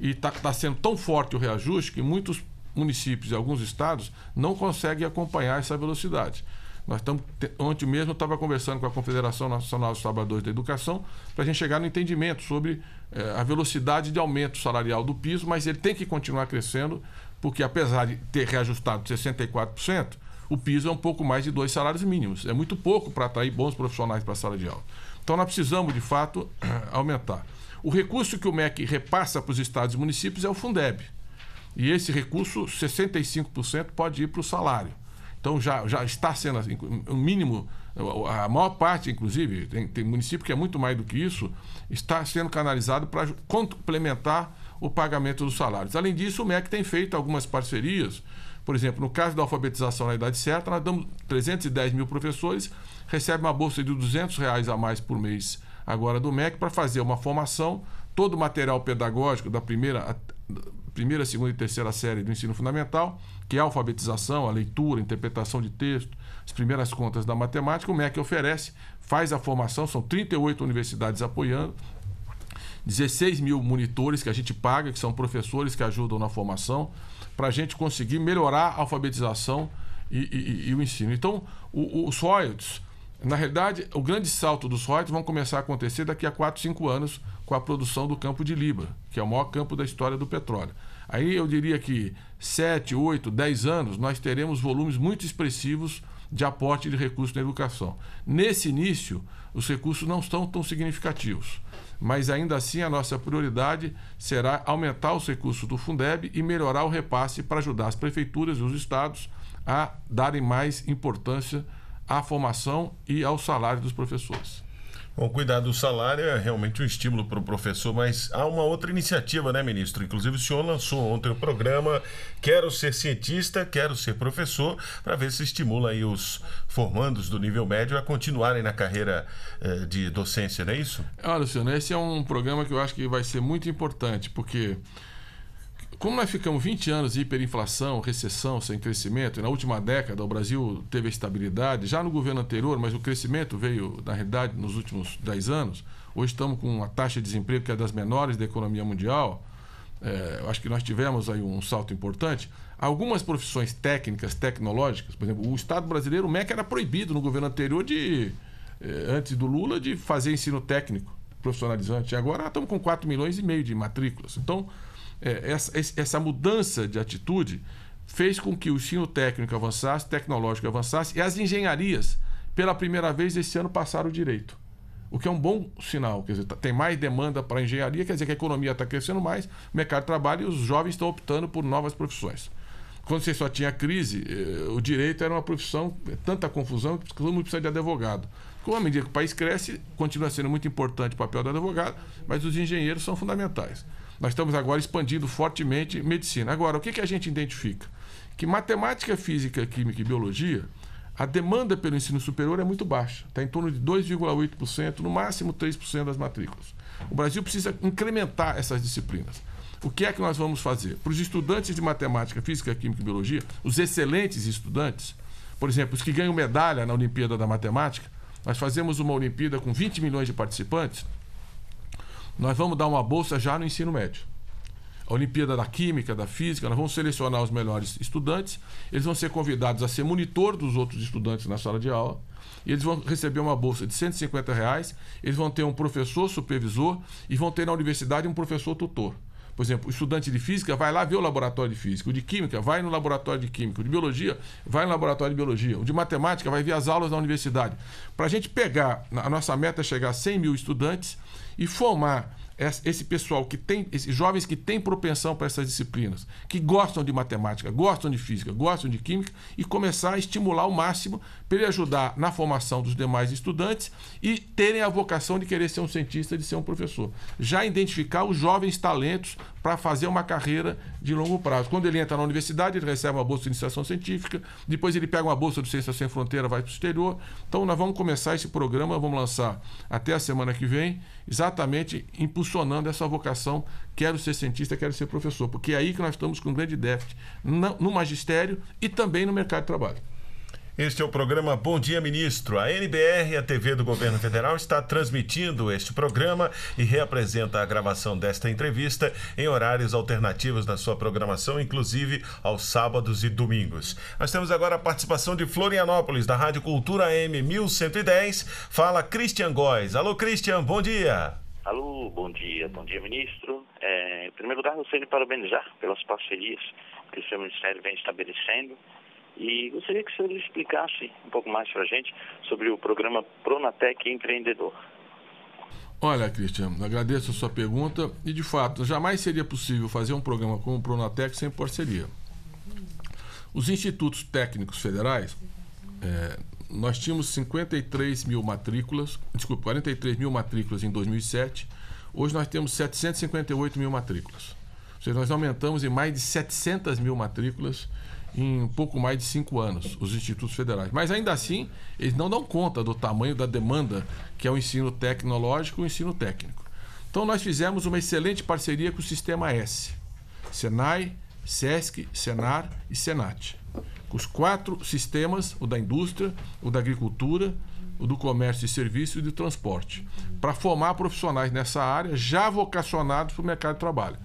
E está tá sendo tão forte o reajuste que muitos municípios e alguns estados não conseguem acompanhar essa velocidade. Nós estamos, ontem mesmo eu estava conversando com a Confederação Nacional dos Trabalhadores da Educação para a gente chegar no entendimento sobre eh, a velocidade de aumento salarial do piso, mas ele tem que continuar crescendo, porque apesar de ter reajustado 64%, o piso é um pouco mais de dois salários mínimos. É muito pouco para atrair bons profissionais para a sala de aula. Então nós precisamos, de fato, <clears throat> aumentar. O recurso que o MEC repassa para os estados e municípios é o Fundeb. E esse recurso, 65%, pode ir para o salário. Então já, já está sendo assim, o mínimo, a maior parte, inclusive, tem, tem município que é muito mais do que isso, está sendo canalizado para complementar o pagamento dos salários. Além disso, o MEC tem feito algumas parcerias. Por exemplo, no caso da alfabetização na idade certa, nós damos 310 mil professores, recebe uma bolsa de 200 reais a mais por mês agora do MEC para fazer uma formação, todo o material pedagógico da primeira primeira, segunda e terceira série do ensino fundamental, que é a alfabetização, a leitura, a interpretação de texto, as primeiras contas da matemática, o MEC oferece, faz a formação, são 38 universidades apoiando, 16 mil monitores que a gente paga, que são professores que ajudam na formação, para a gente conseguir melhorar a alfabetização e, e, e o ensino. Então, os royalties na realidade, o grande salto dos royalties vão começar a acontecer daqui a 4, 5 anos com a produção do campo de Libra, que é o maior campo da história do petróleo. Aí eu diria que 7, 8, 10 anos nós teremos volumes muito expressivos de aporte de recursos na educação. Nesse início, os recursos não estão tão significativos, mas ainda assim a nossa prioridade será aumentar os recursos do Fundeb e melhorar o repasse para ajudar as prefeituras e os estados a darem mais importância à formação e ao salário dos professores. Bom, cuidar do salário é realmente um estímulo para o professor, mas há uma outra iniciativa, né, ministro? Inclusive, o senhor lançou ontem o programa Quero Ser Cientista, Quero Ser Professor, para ver se estimula aí os formandos do nível médio a continuarem na carreira eh, de docência, não é isso? Ah, Olha, senhor, esse é um programa que eu acho que vai ser muito importante, porque como nós ficamos 20 anos de hiperinflação, recessão, sem crescimento, e na última década o Brasil teve estabilidade, já no governo anterior, mas o crescimento veio, na realidade, nos últimos 10 anos. Hoje estamos com uma taxa de desemprego que é das menores da economia mundial. É, acho que nós tivemos aí um salto importante. Algumas profissões técnicas, tecnológicas, por exemplo, o Estado brasileiro, o MEC era proibido no governo anterior de, é, antes do Lula, de fazer ensino técnico profissionalizante. E agora estamos com 4 milhões e meio de matrículas. Então, é, essa, essa mudança de atitude fez com que o ensino técnico avançasse, tecnológico avançasse e as engenharias, pela primeira vez esse ano, passaram o direito. O que é um bom sinal, quer dizer, tá, tem mais demanda para engenharia, quer dizer que a economia está crescendo mais, o mercado de trabalho e os jovens estão optando por novas profissões. Quando você só tinha crise, eh, o direito era uma profissão, é tanta confusão que todo mundo precisa de advogado. Com a medida que o país cresce, continua sendo muito importante o papel do advogado, mas os engenheiros são fundamentais. Nós estamos agora expandindo fortemente medicina. Agora, o que, que a gente identifica? Que matemática, física, química e biologia, a demanda pelo ensino superior é muito baixa. Está em torno de 2,8%, no máximo 3% das matrículas. O Brasil precisa incrementar essas disciplinas. O que é que nós vamos fazer? Para os estudantes de matemática, física, química e biologia, os excelentes estudantes, por exemplo, os que ganham medalha na Olimpíada da Matemática, nós fazemos uma Olimpíada com 20 milhões de participantes nós vamos dar uma bolsa já no ensino médio. A Olimpíada da Química, da Física, nós vamos selecionar os melhores estudantes, eles vão ser convidados a ser monitor dos outros estudantes na sala de aula, e eles vão receber uma bolsa de 150 reais, eles vão ter um professor supervisor e vão ter na universidade um professor tutor. Por exemplo, o estudante de física vai lá ver o laboratório de física, o de química vai no laboratório de química, o de biologia vai no laboratório de biologia, o de matemática vai ver as aulas da universidade. Para a gente pegar, a nossa meta é chegar a 100 mil estudantes e formar esse pessoal que tem, esses jovens que têm propensão para essas disciplinas, que gostam de matemática, gostam de física, gostam de química, e começar a estimular ao máximo para ele ajudar na formação dos demais estudantes e terem a vocação de querer ser um cientista, de ser um professor. Já identificar os jovens talentos para fazer uma carreira de longo prazo. Quando ele entra na universidade, ele recebe uma bolsa de iniciação científica, depois ele pega uma bolsa do Ciência Sem Fronteira, vai para o exterior. Então, nós vamos começar esse programa, vamos lançar até a semana que vem, exatamente impulsionando essa vocação: quero ser cientista, quero ser professor, porque é aí que nós estamos com um grande déficit no magistério e também no mercado de trabalho. Este é o programa Bom Dia Ministro. A NBR, a TV do Governo Federal, está transmitindo este programa e reapresenta a gravação desta entrevista em horários alternativos na sua programação, inclusive aos sábados e domingos. Nós temos agora a participação de Florianópolis, da Rádio Cultura M 1110. Fala Christian Góes. Alô, Christian, bom dia. Alô, bom dia, bom dia, ministro. É, em primeiro lugar, gostaria de parabenizar pelas parcerias que o seu ministério vem estabelecendo e gostaria que o senhor explicasse um pouco mais para a gente sobre o programa Pronatec Empreendedor. Olha, Cristian, agradeço a sua pergunta e, de fato, jamais seria possível fazer um programa como o Pronatec sem parceria. Os institutos técnicos federais, é, nós tínhamos 53 mil matrículas, desculpa, 43 mil matrículas em 2007, hoje nós temos 758 mil matrículas. Ou seja, nós aumentamos em mais de 700 mil matrículas em um pouco mais de cinco anos, os institutos federais. Mas ainda assim, eles não dão conta do tamanho da demanda que é o ensino tecnológico e o ensino técnico. Então, nós fizemos uma excelente parceria com o Sistema S, Senai, SESC, Senar e Senat. Com os quatro sistemas, o da indústria, o da agricultura, o do comércio e serviço e do transporte, para formar profissionais nessa área já vocacionados para o mercado de trabalho.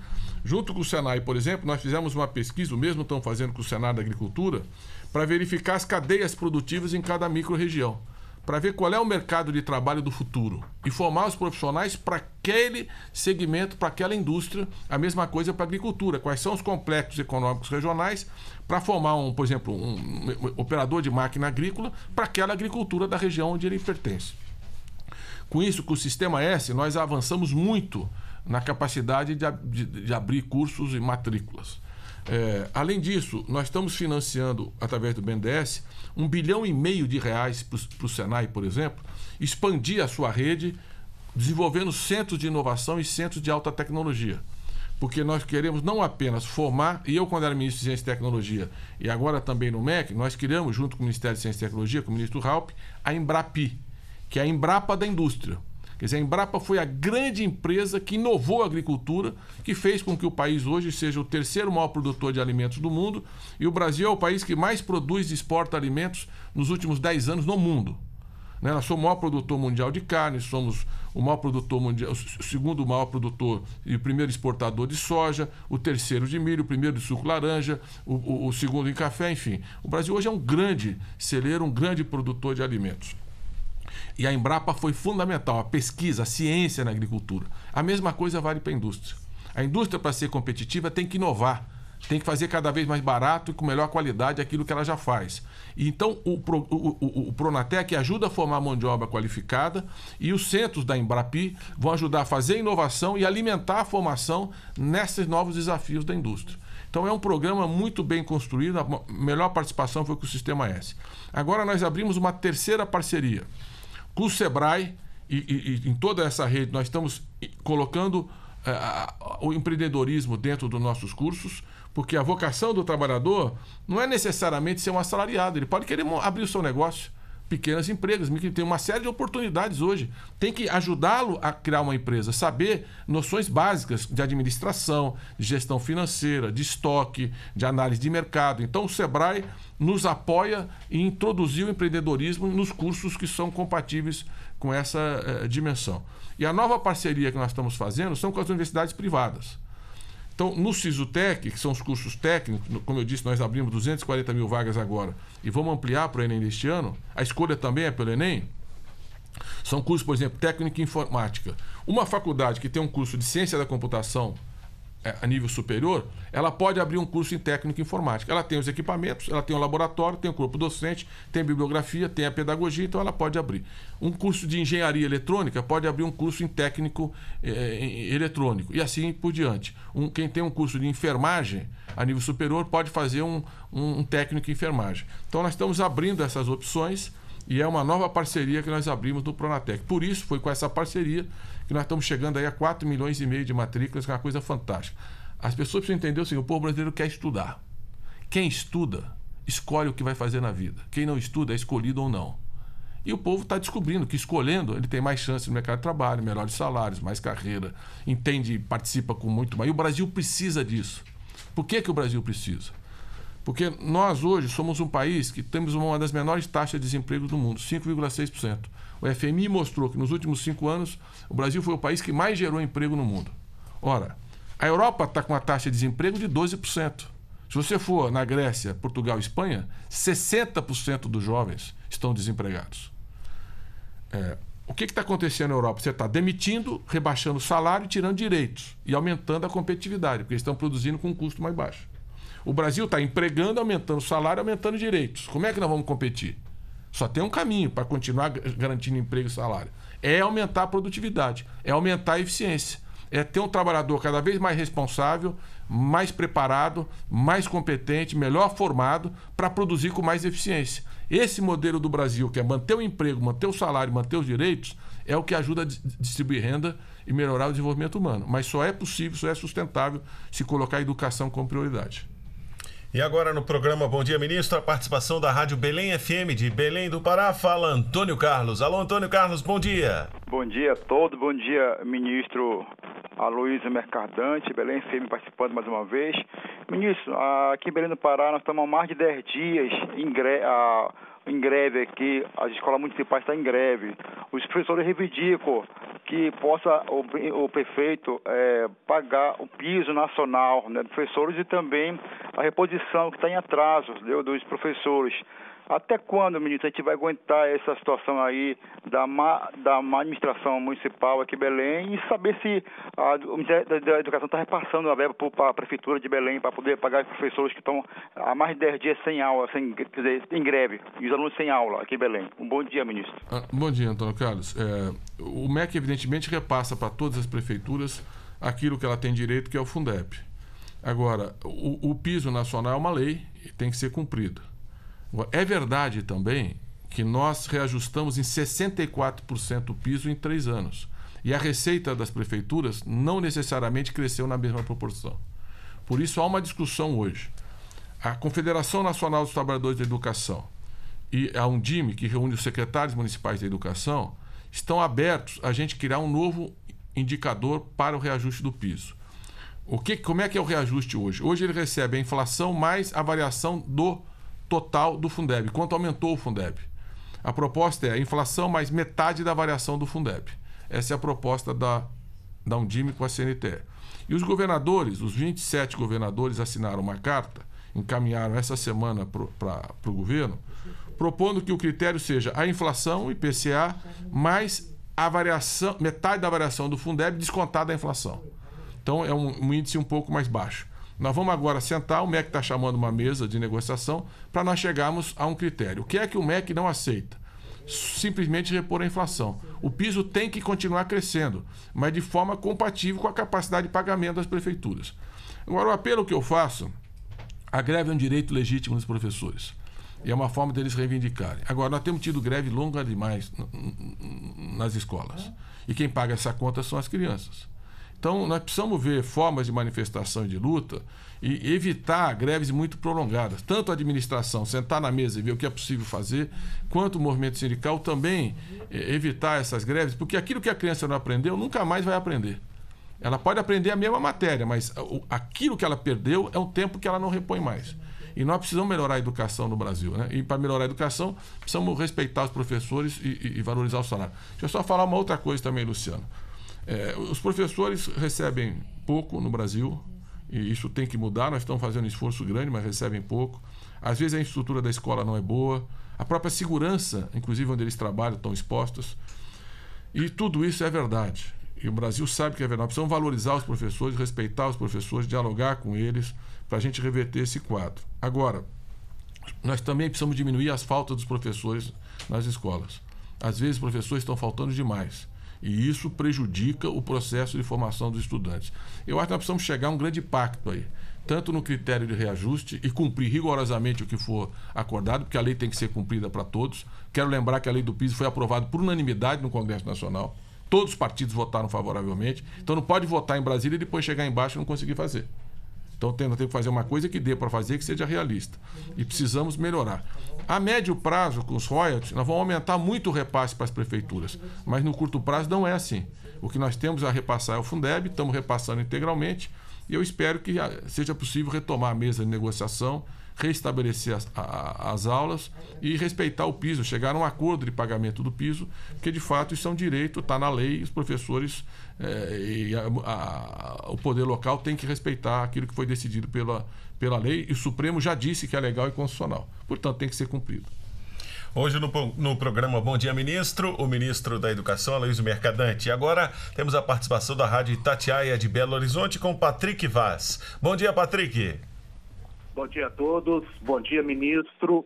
Junto com o Senai, por exemplo, nós fizemos uma pesquisa, o mesmo estão fazendo com o Senado da Agricultura, para verificar as cadeias produtivas em cada microrregião, para ver qual é o mercado de trabalho do futuro e formar os profissionais para aquele segmento, para aquela indústria, a mesma coisa para a agricultura, quais são os complexos econômicos regionais para formar, um, por exemplo, um operador de máquina agrícola para aquela agricultura da região onde ele pertence. Com isso, com o sistema S, nós avançamos muito na capacidade de, de, de abrir cursos e matrículas. É, além disso, nós estamos financiando, através do BNDES, um bilhão e meio de reais para o Senai, por exemplo, expandir a sua rede, desenvolvendo centros de inovação e centros de alta tecnologia. Porque nós queremos não apenas formar, e eu, quando era ministro de Ciência e Tecnologia, e agora também no MEC, nós criamos, junto com o Ministério de Ciência e Tecnologia, com o ministro Raup, a Embrapi, que é a Embrapa da Indústria. Quer dizer, a Embrapa foi a grande empresa que inovou a agricultura, que fez com que o país hoje seja o terceiro maior produtor de alimentos do mundo e o Brasil é o país que mais produz e exporta alimentos nos últimos 10 anos no mundo. Né? Nós somos o maior produtor mundial de carne, somos o maior produtor mundial, o segundo maior produtor e o primeiro exportador de soja, o terceiro de milho, o primeiro de suco laranja, o, o, o segundo em café, enfim. O Brasil hoje é um grande celeiro, um grande produtor de alimentos. E a Embrapa foi fundamental, a pesquisa, a ciência na agricultura. A mesma coisa vale para a indústria. A indústria, para ser competitiva, tem que inovar, tem que fazer cada vez mais barato e com melhor qualidade aquilo que ela já faz. Então, o, o, o, o Pronatec ajuda a formar mão de obra qualificada e os centros da Embrapi vão ajudar a fazer inovação e alimentar a formação nesses novos desafios da indústria. Então, é um programa muito bem construído, a melhor participação foi com o Sistema S. Agora, nós abrimos uma terceira parceria com o SEBRAE e, e, e em toda essa rede, nós estamos colocando uh, o empreendedorismo dentro dos nossos cursos, porque a vocação do trabalhador não é necessariamente ser um assalariado, ele pode querer abrir o seu negócio empresas empregos, tem uma série de oportunidades hoje. Tem que ajudá-lo a criar uma empresa, saber noções básicas de administração, de gestão financeira, de estoque, de análise de mercado. Então o Sebrae nos apoia e introduziu o empreendedorismo nos cursos que são compatíveis com essa eh, dimensão. E a nova parceria que nós estamos fazendo são com as universidades privadas. Então, no SISUTEC, que são os cursos técnicos, como eu disse, nós abrimos 240 mil vagas agora e vamos ampliar para o Enem deste ano. A escolha também é pelo Enem. São cursos, por exemplo, técnico em informática. Uma faculdade que tem um curso de ciência da computação é, a nível superior, ela pode abrir um curso em técnico informática. Ela tem os equipamentos, ela tem o laboratório, tem o corpo docente, tem a bibliografia, tem a pedagogia, então ela pode abrir. Um curso de engenharia eletrônica pode abrir um curso em técnico eh, em eletrônico e assim por diante. Um, quem tem um curso de enfermagem a nível superior pode fazer um, um, um técnico em enfermagem. Então nós estamos abrindo essas opções e é uma nova parceria que nós abrimos no Pronatec. Por isso, foi com essa parceria que nós estamos chegando aí a 4 milhões e meio de matrículas, que é uma coisa fantástica. As pessoas precisam entender o seguinte: o povo brasileiro quer estudar. Quem estuda, escolhe o que vai fazer na vida. Quem não estuda, é escolhido ou não. E o povo está descobrindo que escolhendo ele tem mais chance no mercado de trabalho, melhores salários, mais carreira, entende, participa com muito mais. E o Brasil precisa disso. Por que, que o Brasil precisa? Porque nós hoje somos um país que temos uma das menores taxas de desemprego do mundo, 5,6%. O FMI mostrou que nos últimos cinco anos o Brasil foi o país que mais gerou emprego no mundo. Ora, a Europa está com uma taxa de desemprego de 12%. Se você for na Grécia, Portugal e Espanha, 60% dos jovens estão desempregados. É, o que está acontecendo na Europa? Você está demitindo, rebaixando o salário, tirando direitos e aumentando a competitividade, porque eles estão produzindo com um custo mais baixo. O Brasil está empregando, aumentando salário, aumentando direitos. Como é que nós vamos competir? Só tem um caminho para continuar garantindo emprego e salário: é aumentar a produtividade, é aumentar a eficiência, é ter um trabalhador cada vez mais responsável, mais preparado, mais competente, melhor formado para produzir com mais eficiência. Esse modelo do Brasil, que é manter o emprego, manter o salário, manter os direitos, é o que ajuda a distribuir renda e melhorar o desenvolvimento humano. Mas só é possível, só é sustentável se colocar a educação como prioridade. E agora no programa Bom Dia Ministro, a participação da Rádio Belém FM de Belém do Pará. Fala Antônio Carlos. Alô, Antônio Carlos, bom dia. Bom dia a todos, bom dia, ministro Aloysio Mercadante, Belém FM participando mais uma vez. Ministro, aqui em Belém do Pará nós estamos há mais de 10 dias em greve em greve aqui, as escolas municipais estão em greve. Os professores reivindicam que possa o, o prefeito é, pagar o piso nacional né, professores e também a reposição que está em atraso dos professores. Até quando, ministro, a gente vai aguentar essa situação aí da má, da má administração municipal aqui em Belém e saber se a, o Ministério da Educação está repassando a verba para a Prefeitura de Belém para poder pagar os professores que estão há mais de 10 dias sem aula, sem, quer dizer, em greve, e os alunos sem aula aqui em Belém. Um bom dia, ministro. Ah, bom dia, Antônio Carlos. É, o MEC, evidentemente, repassa para todas as prefeituras aquilo que ela tem direito, que é o Fundeb. Agora, o, o piso nacional é uma lei e tem que ser cumprido é verdade também que nós reajustamos em 64% o piso em três anos. E a receita das prefeituras não necessariamente cresceu na mesma proporção. Por isso há uma discussão hoje. A Confederação Nacional dos Trabalhadores da Educação e a Undime, que reúne os secretários municipais da educação, estão abertos a gente criar um novo indicador para o reajuste do piso. O que, como é que é o reajuste hoje? Hoje ele recebe a inflação mais a variação do total do Fundeb, quanto aumentou o Fundeb. A proposta é a inflação mais metade da variação do Fundeb. Essa é a proposta da, da Undime com a CNTE. E os governadores, os 27 governadores assinaram uma carta, encaminharam essa semana para o governo, propondo que o critério seja a inflação, IPCA, mais a variação, metade da variação do Fundeb descontada a inflação. Então é um, um índice um pouco mais baixo. Nós vamos agora sentar, o MEC está chamando uma mesa de negociação para nós chegarmos a um critério. O que é que o MEC não aceita? Simplesmente repor a inflação. O piso tem que continuar crescendo, mas de forma compatível com a capacidade de pagamento das prefeituras. Agora, o apelo que eu faço, a greve é um direito legítimo dos professores. E é uma forma deles reivindicarem. Agora, nós temos tido greve longa demais nas escolas. E quem paga essa conta são as crianças. Então, nós precisamos ver formas de manifestação e de luta e evitar greves muito prolongadas. Tanto a administração sentar na mesa e ver o que é possível fazer, quanto o movimento sindical também eh, evitar essas greves, porque aquilo que a criança não aprendeu nunca mais vai aprender. Ela pode aprender a mesma matéria, mas aquilo que ela perdeu é um tempo que ela não repõe mais. E nós precisamos melhorar a educação no Brasil. Né? E para melhorar a educação, precisamos respeitar os professores e, e, e valorizar o salário. Deixa eu só falar uma outra coisa também, Luciano. É, os professores recebem pouco no Brasil, e isso tem que mudar. Nós estamos fazendo um esforço grande, mas recebem pouco. Às vezes a estrutura da escola não é boa, a própria segurança, inclusive onde eles trabalham, estão expostos. E tudo isso é verdade. E o Brasil sabe que é verdade. Precisamos valorizar os professores, respeitar os professores, dialogar com eles, para a gente reverter esse quadro. Agora, nós também precisamos diminuir as faltas dos professores nas escolas. Às vezes, professores estão faltando demais. E isso prejudica o processo de formação dos estudantes. Eu acho que nós precisamos chegar a um grande pacto aí tanto no critério de reajuste e cumprir rigorosamente o que for acordado, porque a lei tem que ser cumprida para todos. Quero lembrar que a lei do piso foi aprovada por unanimidade no Congresso Nacional. Todos os partidos votaram favoravelmente. Então não pode votar em Brasília e depois chegar embaixo e não conseguir fazer. Então temos que fazer uma coisa que dê para fazer que seja realista. E precisamos melhorar. A médio prazo, com os royalties, nós vamos aumentar muito o repasse para as prefeituras. Mas no curto prazo não é assim. O que nós temos a repassar é o Fundeb, estamos repassando integralmente. E eu espero que ah, seja possível retomar a mesa de negociação restabelecer as, a, as aulas e respeitar o piso, chegar a um acordo de pagamento do piso, porque de fato isso é um direito, está na lei, os professores é, e a, a, o poder local tem que respeitar aquilo que foi decidido pela, pela lei e o Supremo já disse que é legal e constitucional. Portanto, tem que ser cumprido. Hoje no, no programa Bom Dia Ministro, o ministro da Educação, Luiz Mercadante. E agora temos a participação da Rádio Itatiaia de Belo Horizonte com Patrick Vaz. Bom dia, Patrick. Bom dia a todos. Bom dia, ministro.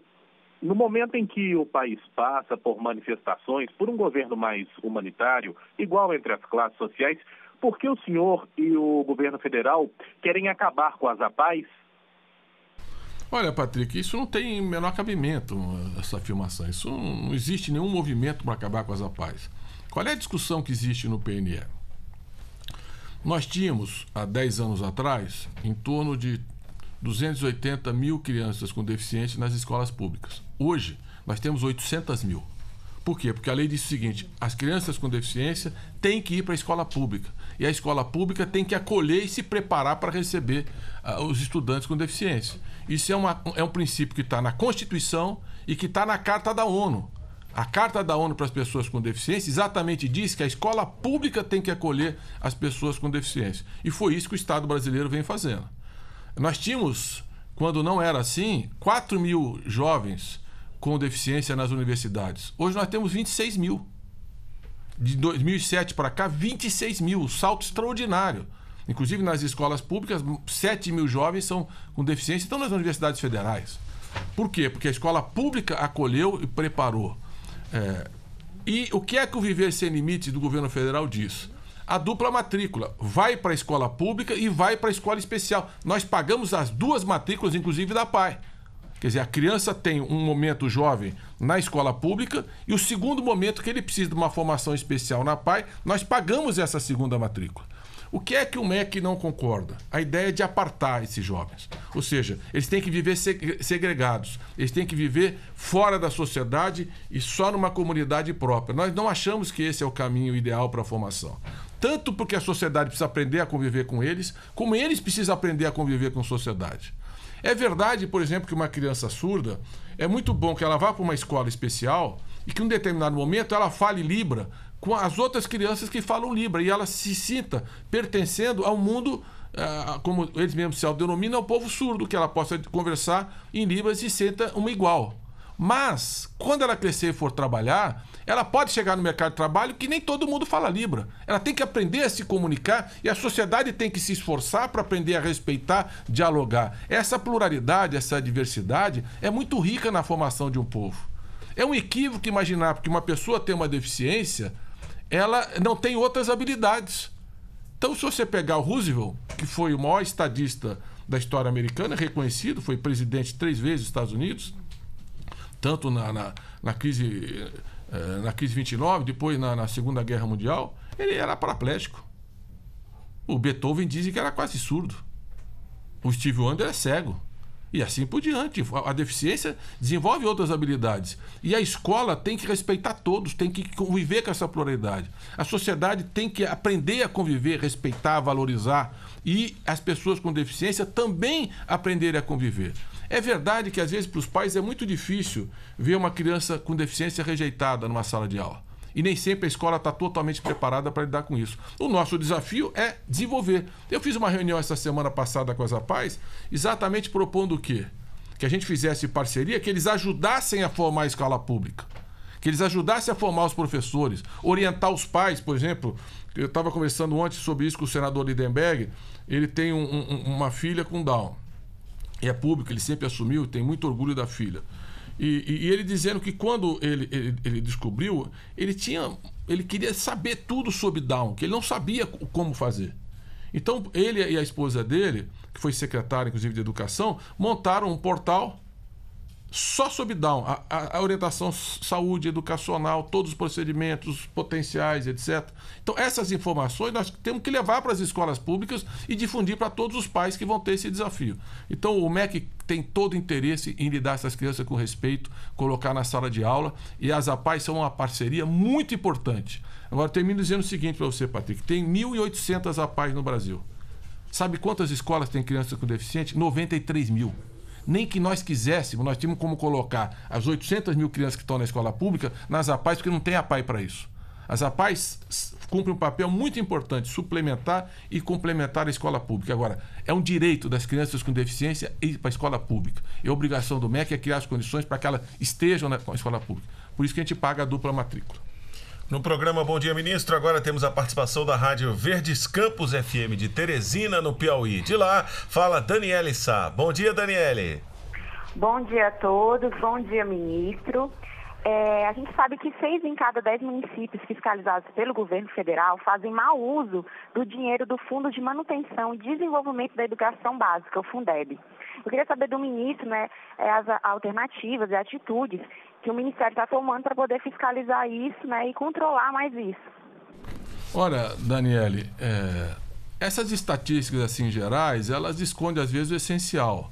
No momento em que o país passa por manifestações por um governo mais humanitário, igual entre as classes sociais, por que o senhor e o governo federal querem acabar com as APAES? Olha, Patrick, isso não tem menor cabimento, eh, essa afirmação. Isso não existe nenhum movimento para acabar com as APAES. Qual é a discussão que existe no PNE? Nós tínhamos, há 10 anos atrás, em torno de 280 mil crianças com deficiência nas escolas públicas. Hoje, nós temos 800 mil. Por quê? Porque a lei diz o seguinte: as crianças com deficiência têm que ir para a escola pública. E a escola pública tem que acolher e se preparar para receber uh, os estudantes com deficiência. Isso é, uma, é um princípio que está na Constituição e que está na Carta da ONU. A Carta da ONU para as Pessoas com Deficiência exatamente diz que a escola pública tem que acolher as pessoas com deficiência. E foi isso que o Estado brasileiro vem fazendo. Nós tínhamos, quando não era assim, 4 mil jovens com deficiência nas universidades. Hoje nós temos 26 mil. De 2007 para cá, 26 mil. Um salto extraordinário. Inclusive nas escolas públicas, 7 mil jovens são com deficiência, estão nas universidades federais. Por quê? Porque a escola pública acolheu e preparou. É... E o que é que o Viver Sem Limites do governo federal diz? a dupla matrícula. Vai para a escola pública e vai para a escola especial. Nós pagamos as duas matrículas, inclusive da PAI. Quer dizer, a criança tem um momento jovem na escola pública e o segundo momento que ele precisa de uma formação especial na PAI, nós pagamos essa segunda matrícula. O que é que o MEC não concorda? A ideia de apartar esses jovens. Ou seja, eles têm que viver segregados, eles têm que viver fora da sociedade e só numa comunidade própria. Nós não achamos que esse é o caminho ideal para a formação. Tanto porque a sociedade precisa aprender a conviver com eles, como eles precisam aprender a conviver com a sociedade. É verdade, por exemplo, que uma criança surda é muito bom que ela vá para uma escola especial e que em um determinado momento ela fale Libra com as outras crianças que falam Libra e ela se sinta pertencendo ao mundo, eh, como eles mesmos se autodenominam, ao povo surdo, que ela possa conversar em Libras e sinta uma igual. Mas, quando ela crescer e for trabalhar, ela pode chegar no mercado de trabalho que nem todo mundo fala Libra. Ela tem que aprender a se comunicar e a sociedade tem que se esforçar para aprender a respeitar, dialogar. Essa pluralidade, essa diversidade é muito rica na formação de um povo. É um equívoco imaginar que uma pessoa tem uma deficiência ela não tem outras habilidades. Então, se você pegar o Roosevelt, que foi o maior estadista da história americana, reconhecido, foi presidente três vezes dos Estados Unidos, tanto na, na, na crise eh, eh, na crise 29, depois na, na Segunda Guerra Mundial, ele era paraplégico. O Beethoven dizem que era quase surdo. O Steve Wonder é cego. E assim por diante. A deficiência desenvolve outras habilidades. E a escola tem que respeitar todos, tem que conviver com essa pluralidade. A sociedade tem que aprender a conviver, respeitar, valorizar. E as pessoas com deficiência também aprenderem a conviver. É verdade que às vezes para os pais é muito difícil ver uma criança com deficiência rejeitada numa sala de aula. E nem sempre a escola está totalmente preparada para lidar com isso. O nosso desafio é desenvolver. Eu fiz uma reunião essa semana passada com as APAES, exatamente propondo o quê? Que a gente fizesse parceria, que eles ajudassem a formar a escola pública. Que eles ajudassem a formar os professores, orientar os pais, por exemplo. Eu estava conversando ontem sobre isso com o senador Lindenberg. Ele tem um, um, uma filha com Down. E é público, ele sempre assumiu, tem muito orgulho da filha. E, e, ele dizendo que quando ele, ele, ele, descobriu, ele tinha. ele queria saber tudo sobre Down, que ele não sabia como fazer. Então, ele e a esposa dele, que foi secretária, inclusive, de educação, montaram um portal só sobre Down. A, a, a orientação saúde, educacional, todos os procedimentos potenciais, etc. Então, essas informações nós temos que levar para as escolas públicas e difundir para todos os pais que vão ter esse desafio. Então, o MEC tem todo interesse em lidar essas crianças com respeito, colocar na sala de aula. E as APAES são uma parceria muito importante. Agora, termino dizendo o seguinte para você, Patrick: tem 1.800 APAES no Brasil. Sabe quantas escolas tem crianças com deficiente? 93 mil. Nem que nós quiséssemos, nós tínhamos como colocar as 800 mil crianças que estão na escola pública nas APAES, porque não tem apais para isso. As APAES cumprem um papel muito importante, suplementar e complementar a escola pública. Agora, é um direito das crianças com deficiência ir para a escola pública. E a obrigação do MEC é criar as condições para que elas estejam na escola pública. Por isso que a gente paga a dupla matrícula. No programa Bom Dia Ministro, agora temos a participação da Rádio Verdes Campos FM de Teresina, no Piauí. De lá, fala Daniele Sá. Bom dia, Daniele. Bom dia a todos, bom dia, ministro. É, a gente sabe que seis em cada dez municípios fiscalizados pelo governo federal fazem mau uso do dinheiro do Fundo de Manutenção e Desenvolvimento da Educação Básica, o Fundeb. Eu queria saber do ministro né, é, as alternativas e atitudes que o Ministério está tomando para poder fiscalizar isso né, e controlar mais isso. Ora, Daniele, é, essas estatísticas assim gerais, elas escondem às vezes o essencial.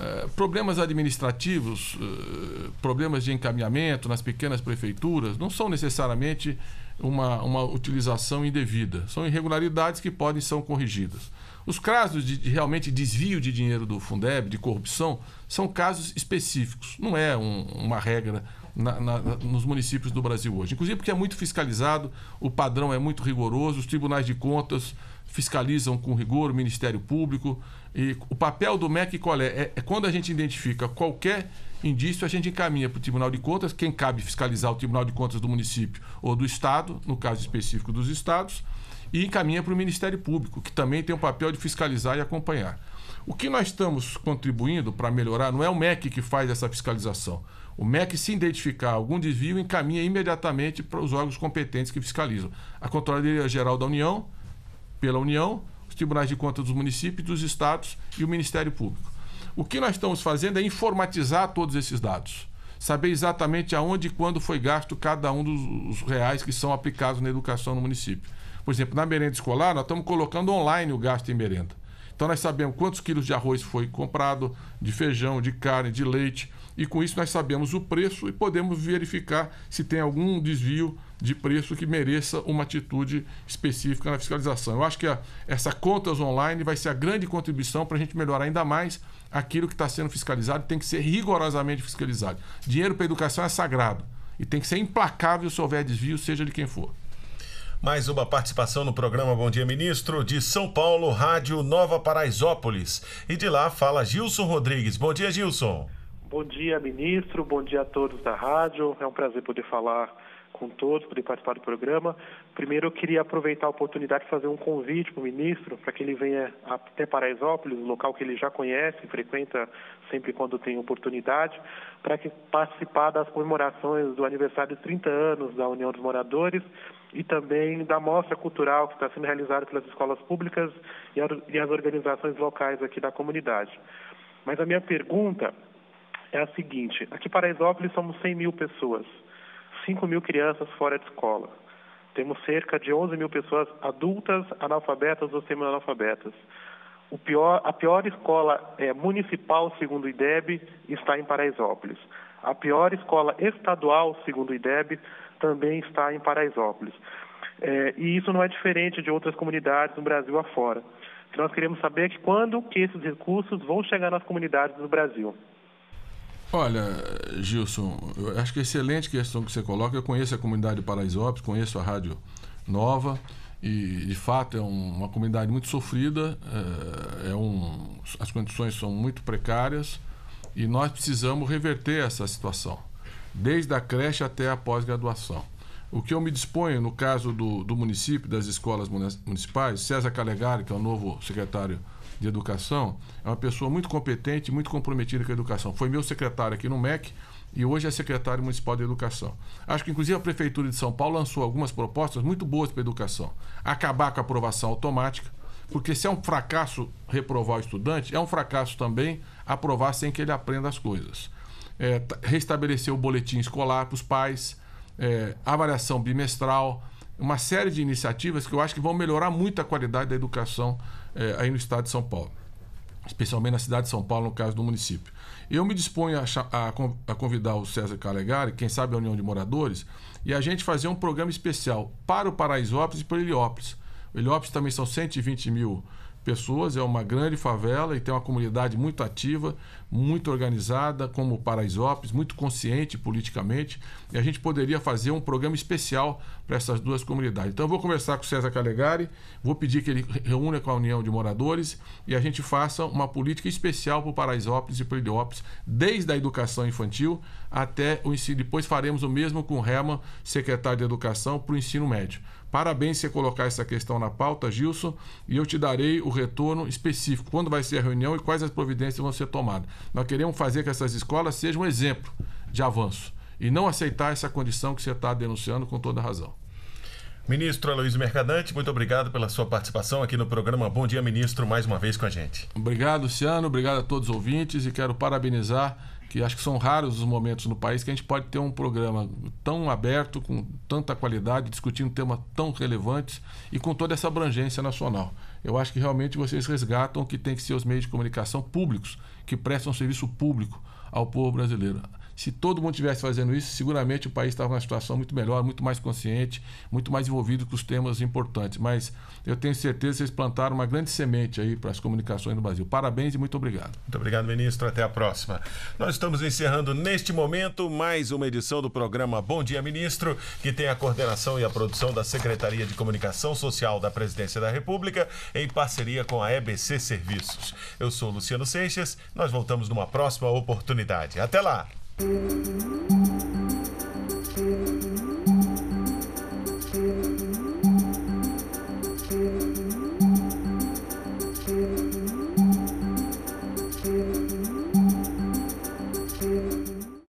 Eh, problemas administrativos, eh, problemas de encaminhamento nas pequenas prefeituras não são necessariamente uma, uma utilização indevida. São irregularidades que podem ser corrigidas. Os casos de, de, realmente desvio de dinheiro do Fundeb, de corrupção, são casos específicos. Não é um, uma regra na, na, nos municípios do Brasil hoje. Inclusive porque é muito fiscalizado, o padrão é muito rigoroso, os tribunais de contas fiscalizam com rigor o Ministério Público. E o papel do MEC qual é? É, é quando a gente identifica qualquer indício, a gente encaminha para o Tribunal de Contas, quem cabe fiscalizar o Tribunal de Contas do município ou do Estado, no caso específico dos Estados, e encaminha para o Ministério Público, que também tem o papel de fiscalizar e acompanhar. O que nós estamos contribuindo para melhorar não é o MEC que faz essa fiscalização. O MEC, se identificar algum desvio, encaminha imediatamente para os órgãos competentes que fiscalizam. A Controladoria Geral da União, pela União, os Tribunais de Contas dos Municípios, dos Estados e o Ministério Público. O que nós estamos fazendo é informatizar todos esses dados. Saber exatamente aonde e quando foi gasto cada um dos reais que são aplicados na educação no município. Por exemplo, na merenda escolar, nós estamos colocando online o gasto em merenda. Então, nós sabemos quantos quilos de arroz foi comprado, de feijão, de carne, de leite e com isso nós sabemos o preço e podemos verificar se tem algum desvio de preço que mereça uma atitude específica na fiscalização. Eu acho que a, essa contas online vai ser a grande contribuição para a gente melhorar ainda mais aquilo que está sendo fiscalizado, tem que ser rigorosamente fiscalizado. Dinheiro para educação é sagrado e tem que ser implacável se houver desvio, seja de quem for. Mais uma participação no programa Bom Dia Ministro, de São Paulo, Rádio Nova Paraisópolis. E de lá fala Gilson Rodrigues. Bom dia, Gilson. Bom dia, ministro. Bom dia a todos da rádio. É um prazer poder falar com todos, poder participar do programa. Primeiro, eu queria aproveitar a oportunidade de fazer um convite para o ministro, para que ele venha até Paraisópolis, um local que ele já conhece, frequenta sempre quando tem oportunidade, para que participar das comemorações do aniversário de 30 anos da União dos Moradores e também da mostra cultural que está sendo realizada pelas escolas públicas e as organizações locais aqui da comunidade. Mas a minha pergunta é a seguinte: aqui em Paraisópolis somos 100 mil pessoas, 5 mil crianças fora de escola. Temos cerca de 11 mil pessoas adultas, analfabetas ou semi-analfabetas. Pior, a pior escola é, municipal, segundo o IDEB, está em Paraisópolis. A pior escola estadual, segundo o IDEB, também está em Paraisópolis. É, e isso não é diferente de outras comunidades no Brasil afora. O que nós queremos saber é que quando que esses recursos vão chegar nas comunidades do Brasil. Olha, Gilson, eu acho que é excelente questão que você coloca. Eu conheço a comunidade de Paraisópolis, conheço a Rádio Nova e, de fato, é um, uma comunidade muito sofrida. É, é um, as condições são muito precárias e nós precisamos reverter essa situação, desde a creche até a pós-graduação. O que eu me disponho, no caso do, do município, das escolas municipais, César Calegari, que é o novo secretário de Educação, é uma pessoa muito competente, muito comprometida com a educação. Foi meu secretário aqui no MEC e hoje é secretário municipal de Educação. Acho que, inclusive, a Prefeitura de São Paulo lançou algumas propostas muito boas para a educação. Acabar com a aprovação automática, porque se é um fracasso reprovar o estudante, é um fracasso também aprovar sem que ele aprenda as coisas. É, restabelecer o boletim escolar para os pais, é, avaliação bimestral, uma série de iniciativas que eu acho que vão melhorar muito a qualidade da educação é, aí no estado de São Paulo, especialmente na cidade de São Paulo, no caso do município. Eu me disponho a, a, a convidar o César Calegari, quem sabe a União de Moradores, e a gente fazer um programa especial para o Paraisópolis e para o Heliópolis. O Heliópolis também são 120 mil pessoas, é uma grande favela e tem uma comunidade muito ativa, muito organizada, como Paraisópolis, muito consciente politicamente, e a gente poderia fazer um programa especial para essas duas comunidades. Então eu vou conversar com o César Calegari, vou pedir que ele reúna com a União de Moradores e a gente faça uma política especial para o Paraisópolis e para o Heliópolis, desde a educação infantil até o ensino. Depois faremos o mesmo com o Herman, secretário de Educação, para o ensino médio. Parabéns você colocar essa questão na pauta, Gilson, e eu te darei o retorno específico. Quando vai ser a reunião e quais as providências vão ser tomadas. Nós queremos fazer que essas escolas sejam um exemplo de avanço e não aceitar essa condição que você está denunciando com toda razão. Ministro Aloysio Mercadante, muito obrigado pela sua participação aqui no programa. Bom dia, ministro, mais uma vez com a gente. Obrigado, Luciano. Obrigado a todos os ouvintes e quero parabenizar que acho que são raros os momentos no país que a gente pode ter um programa tão aberto, com tanta qualidade, discutindo temas tão relevantes e com toda essa abrangência nacional. Eu acho que realmente vocês resgatam que tem que ser os meios de comunicação públicos, que prestam serviço público ao povo brasileiro. Se todo mundo estivesse fazendo isso, seguramente o país estava numa situação muito melhor, muito mais consciente, muito mais envolvido com os temas importantes. Mas eu tenho certeza que vocês plantaram uma grande semente aí para as comunicações no Brasil. Parabéns e muito obrigado. Muito obrigado, ministro. Até a próxima. Nós estamos encerrando neste momento mais uma edição do programa Bom Dia, Ministro, que tem a coordenação e a produção da Secretaria de Comunicação Social da Presidência da República, em parceria com a EBC Serviços. Eu sou Luciano Seixas. Nós voltamos numa próxima oportunidade. Até lá! Thank you.